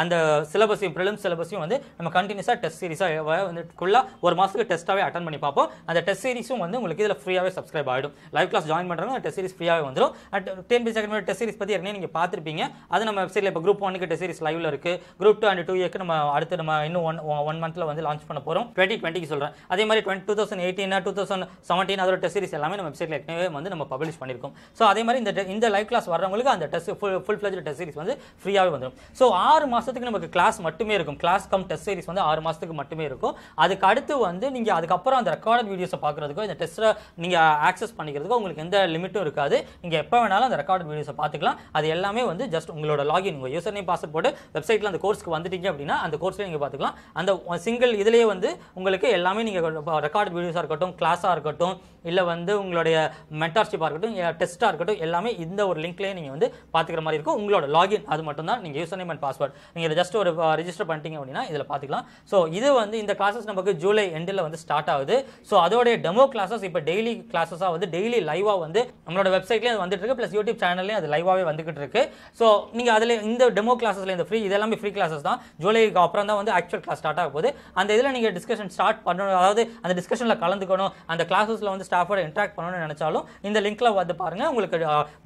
அந்த சிலபஸையும் ப்ரிலிம் சிலபஸையும் வந்து நம்ம கண்டினியூஸாக டெஸ்ட் சீரிஸாக வந்து ஃபுல்லாக ஒரு மாதத்துக்கு டெஸ்ட்டாகவே அட்டன் பண்ணி பார்ப்போம் அந்த டெஸ்ட் சீரிஸும் வந்து உங்களுக்கு இதில் ஃப்ரீயாகவே சப்ஸ்கிரைப் ஆகிடும் லைவ் கிளாஸ் ஜாயின் பண்ணுறாங்க டெஸ்ட் சீரிஸ் ஃப்ரீயாகவே வந்துடும் at TNPSC academy test series பற்றி நீங்கள் பார்த்துருப்பீங்க அது நம்ம வெப்சைட்டில் இப்போ குரூப் ஒனுக்கு டெஸ்ட் சீரிஸ் லைவ்ல இருக்கு குரூப் டூ அண்ட் டூ இயர்க்கு நம்ம அடுத்து நம்ம இன்னும் ஒன் ஒன் மந்த்தில் வந்து லான்ச் பண்ண போகிறோம் டுவெண்ட்டி டுவெண்ட்டிக்கு சொல்கிறேன் அதே மாதிரி twenty two thousand eighteen two thousand seventeen அதோட டெஸ்ட் சீரிஸ் எல்லாமே நம்ம வெப்சைட்டில் ஏற்கனவே வந்து நம்ம பப்ளிஷ் பண்ணியிருக்கோம் ஸோ அதே மாதிரி இந்த இந்த லைவ் கிளாஸ் வரவங்களுக்கு அந்த test full full fledge test series வந்து ஃப்ரீயாகவே வந்துடும் ஸோ ஆறு மாதத்துக்கு நமக்கு கிளாஸ் மட்டுமே இருக்கும் கிளாஸ் கம் டெஸ்ட் சீரிஸ் வந்து ஆறு மாதத்துக்கு மட்டுமே இருக்கும் அதுக்கு அடுத்து வந்து நீங்கள் அதுக்கப்புறம் அந்த ரெக்கார்டட் வீடியோஸை பார்க்குறதுக்கும் இந்த டெஸ்ட்டை நீங்கள் ஆக்சஸ் பண்ணி பண்ணிக்கிறதுக்கு உங்களுக்கு எந்த லிமிட்டும் இருக்காது நீங்கள் எப்போ வேணாலும் அந்த ரெக்கார்ட் வீடியோஸை பார்த்துக்கலாம் அது எல்லாமே வந்து ஜஸ்ட் உங்களோட லாகின் உங்கள் யூசர் நேம் பாஸ்வேர்ட் போட்டு வெப்சைட்டில் அந்த கோர்ஸ்க்கு வந்துட்டீங்க அப்படின்னா அந்த கோர்ஸ்லேயே நீங்கள் பார்த்துக்கலாம் அந்த சிங்கிள் இதுலேயே வந்து உங்களுக்கு எல்லாமே நீங்கள் ரெக்கார்ட் வீடியோஸாக இருக்கட்டும் கிளாஸாக இருக்கட்டும் இல்லை வந்து உங்களுடைய மெட்டார்ஷிப்பாக இருக்கட்டும் டெஸ்ட்டாக இருக்கட்டும் எல்லாமே இந்த ஒரு லிங்க்லேயே நீங்கள் வந்து பார்த்துக்கிற மாதிரி இருக்கும் உங்களோட லாகின் அது மட்டும் தான் நீங்கள் யூசர் நேம் அண்ட் பாஸ்வேர்ட் நீங்கள் இதை ஜஸ்ட் ஒரு ரிஜிஸ்டர் பண்ணிட்டீங்க அப்படின்னா இதில் பார்த்துக்கலாம் ஸோ இது வந்து இந்த கிளாஸஸ் நமக்கு ஜூலை எண்டில் வந்து ஸ்டார்ட் ஆகுது ஸோ அதோடைய டெமோ கிளாஸஸ் இப்போ டெய்லி கிளாஸஸாக வந்து டெய்லி டெய்லி லைவாக வந்து நம்மளோட வெப்சைட்லேயும் வந்துட்டு இருக்கு ப்ளஸ் யூடியூப் சேனல்லையும் அது லைவாகவே வந்துகிட்டு இருக்கு ஸோ நீங்கள் அதில் இந்த டெமோ கிளாஸஸில் இந்த ஃப்ரீ இதெல்லாமே ஃப்ரீ கிளாஸஸ் தான் ஜூலைக்கு அப்புறம் தான் வந்து ஆக்சுவல் கிளாஸ் ஸ்டார்ட் ஆக போகுது அந்த இதில் நீங்கள் டிஸ்கஷன் ஸ்டார்ட் பண்ணணும் அதாவது அந்த டிஸ்கஷனில் கலந்துக்கணும் அந்த கிளாஸஸில் வந்து ஸ்டாஃபோட இன்ட்ராக்ட் பண்ணணும்னு நினச்சாலும் இந்த லிங்க்கில் வந்து பாருங்கள் உங்களுக்கு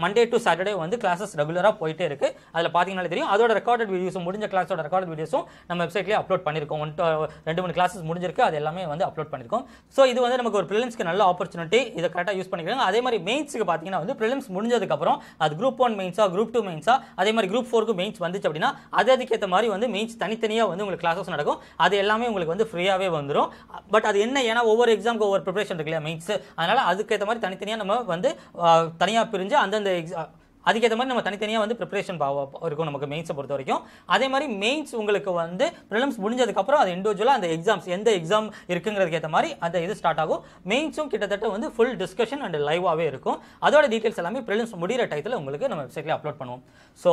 மண்டே டு சாட்டர்டே வந்து கிளாஸஸ் ரெகுலராக போயிட்டே இருக்குது அதில் பார்த்தீங்கன்னாலே தெரியும் அதோட ரெக்கார்டட் வீடியோஸும் முடிஞ்ச கிளாஸோட ரெக்கார்டட் வீடியோஸும் நம்ம வெப்சைட்லேயே அப்லோட் பண்ணியிருக்கோம் ஒன் ரெண்டு மூணு கிளாஸஸ் முடிஞ்சிருக்கு அது எல்லாமே வந்து அப்லோட் பண்ணியிருக்கோம் ஸோ இது வந்து நமக்கு ஒரு பிலிம்ஸ்க்கு நல்ல ஆப்பர்ச்சுனிட்டி இதை கரெக்டாக யூஸ் பண்ணிக்கலாம் இருக்காங்க அதே மாதிரி மெயின்ஸுக்கு பார்த்தீங்கன்னா வந்து ப்ரிலிம்ஸ் முடிஞ்சதுக்கப்புறம் அது குரூப் ஒன் மெயின்ஸா குரூப் டூ மெயின்ஸா அதே மாதிரி குரூப் ஃபோருக்கு மெயின்ஸ் வந்துச்சு அப்படின்னா அது அதுக்கேற்ற மாதிரி வந்து மெயின்ஸ் தனித்தனியாக வந்து உங்களுக்கு கிளாஸஸ் நடக்கும் அது எல்லாமே உங்களுக்கு வந்து ஃப்ரீயாகவே வந்துடும் பட் அது என்ன ஏன்னா ஒவ்வொரு எக்ஸாமுக்கு ஒவ்வொரு ப்ரிப்பரேஷன் இருக்கு இல்லையா மெயின்ஸ் அதனால் அதுக்கேற்ற மாதிரி தனித்தனியாக நம்ம வந்து தனியாக பிரிஞ்சு அந்தந்த எக்ஸாம் அதுக்கேற்ற மாதிரி நம்ம தனித்தனியாக வந்து ப்ரிப்பரேஷன் இருக்கும் நமக்கு மெயின்ஸை பொறுத்த வரைக்கும் அதே மாதிரி மெயின்ஸ் உங்களுக்கு வந்து ப்ரிலிம்ஸ் முடிஞ்சதுக்கப்புறம் அது இண்டிவிஜுவலாக அந்த எக்ஸாம்ஸ் எந்த எக்ஸாம் இருக்குங்கிறதுக்கு ஏற்ற மாதிரி அந்த இது ஸ்டார்ட் ஆகும் மெயின்ஸும் கிட்டத்தட்ட வந்து ஃபுல் டிஸ்கஷன் அண்ட் லைவாகவே இருக்கும் அதோட டீட்டெயில்ஸ் எல்லாமே ப்ரிலிம்ஸ் முடிகிற டயத்தில் உங்களுக்கு நம்ம வெப்சைட்லேயே அப்லோட் பண்ணுவோம் ஸோ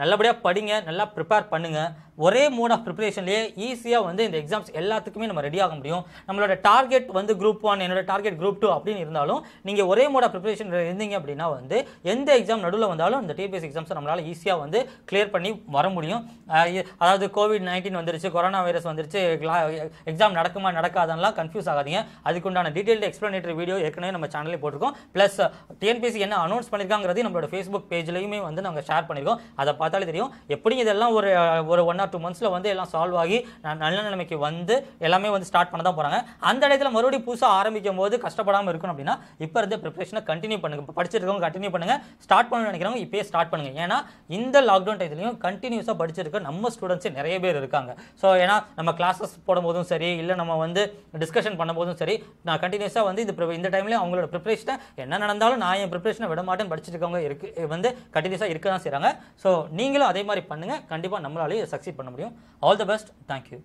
நல்லபடியாக படிங்க நல்லா ப்ரிப்பேர் பண்ணுங்கள் ஒரே மோட் ஆஃப் ப்ரிப்பரேஷன்லேயே ஈஸியாக வந்து இந்த எக்ஸாம்ஸ் எல்லாத்துக்குமே நம்ம ரெடி ஆக முடியும் நம்மளோட டார்கெட் வந்து குரூப் ஒன் என்னோட டார்கெட் குரூப் டூ அப்படின்னு இருந்தாலும் நீங்கள் ஒரே மோட் ஆஃப் ப்ரிப்பரேஷன் இருந்தீங்க அப்படின்னா வந்து எந்த எக்ஸாம் நடுவில் வந்தாலும் இந்த டிபிஎஸ் எக்ஸாம்ஸை நம்மளால் ஈஸியாக வந்து கிளியர் பண்ணி வர முடியும் அதாவது கோவிட் நைன்டீன் வந்துருச்சு கொரோனா வைரஸ் வந்துருச்சு எக்ஸாம் நடக்குமா நடக்காதெல்லாம் கன்ஃபியூஸ் ஆகாதீங்க அதுக்குண்டான டீட்டெயில்டு எக்ஸ்ப்ளனேட்டரி வீடியோ ஏற்கனவே நம்ம சேனலே போட்டிருக்கோம் ப்ளஸ் டிஎன்பிசி என்ன அனௌன்ஸ் பண்ணியிருக்காங்கிறது நம்மளோட ஃபேஸ்புக் பேஜ்லையுமே வந்து நாங்கள் ஷேர் பண்ணியிருக்கோம் அதை பார்த்தாலே தெரியும் எப்படி இதெல்லாம் ஒரு ஒரு ஒன் ஆர் டூ மந்த்ஸில் வந்து எல்லாம் சால்வ் ஆகி நல்ல நிலைமைக்கு வந்து எல்லாமே வந்து ஸ்டார்ட் பண்ண தான் போகிறாங்க அந்த இடத்துல மறுபடியும் புதுசாக ஆரம்பிக்கும் போது கஷ்டப்படாமல் இருக்கணும் அப்படின்னா இப்போ இருந்த ப்ரிப்ரேஷனை கண்டினியூ பண்ணுங்க இப்போ படிச்சிருக்கவங்க கண்டினியூ பண்ணுங்கள் ஸ்டார்ட் பண்ணணும்னு நினைக்கிறவங்க இப்பயே ஸ்டார்ட் பண்ணுங்கள் ஏன்னா இந்த லாக்டவுன் டைத்துலையும் கண்டினியூஸாக படிச்சிருக்க நம்ம ஸ்டூடெண்ட்ஸ் நிறைய பேர் இருக்காங்க ஸோ ஏன்னா நம்ம கிளாஸஸ் போடும்போதும் சரி இல்லை நம்ம வந்து டிஸ்கஷன் பண்ணும்போதும் சரி நான் கண்டினியூஸாக வந்து இந்த இந்த டைம்லேயும் அவங்களோட ப்ரிப்ரேஷனை என்ன நடந்தாலும் நான் என் ப்ரிப்ரேஷனை விட மாட்டேன்னு படிச்சிருக்கவங்க இருக்கு வந்து கண்டினியூஸாக இருக்க தான் செய்கிறாங்க ஸோ நீங்களும் அதே மாதிரி பண்ணுங்கள் கண்டிப்பாக நம்மளாலேயும் சக்ஸஸ் பண்ண முடியும் ஆல் த பெஸ்ட் தேங்க்யூ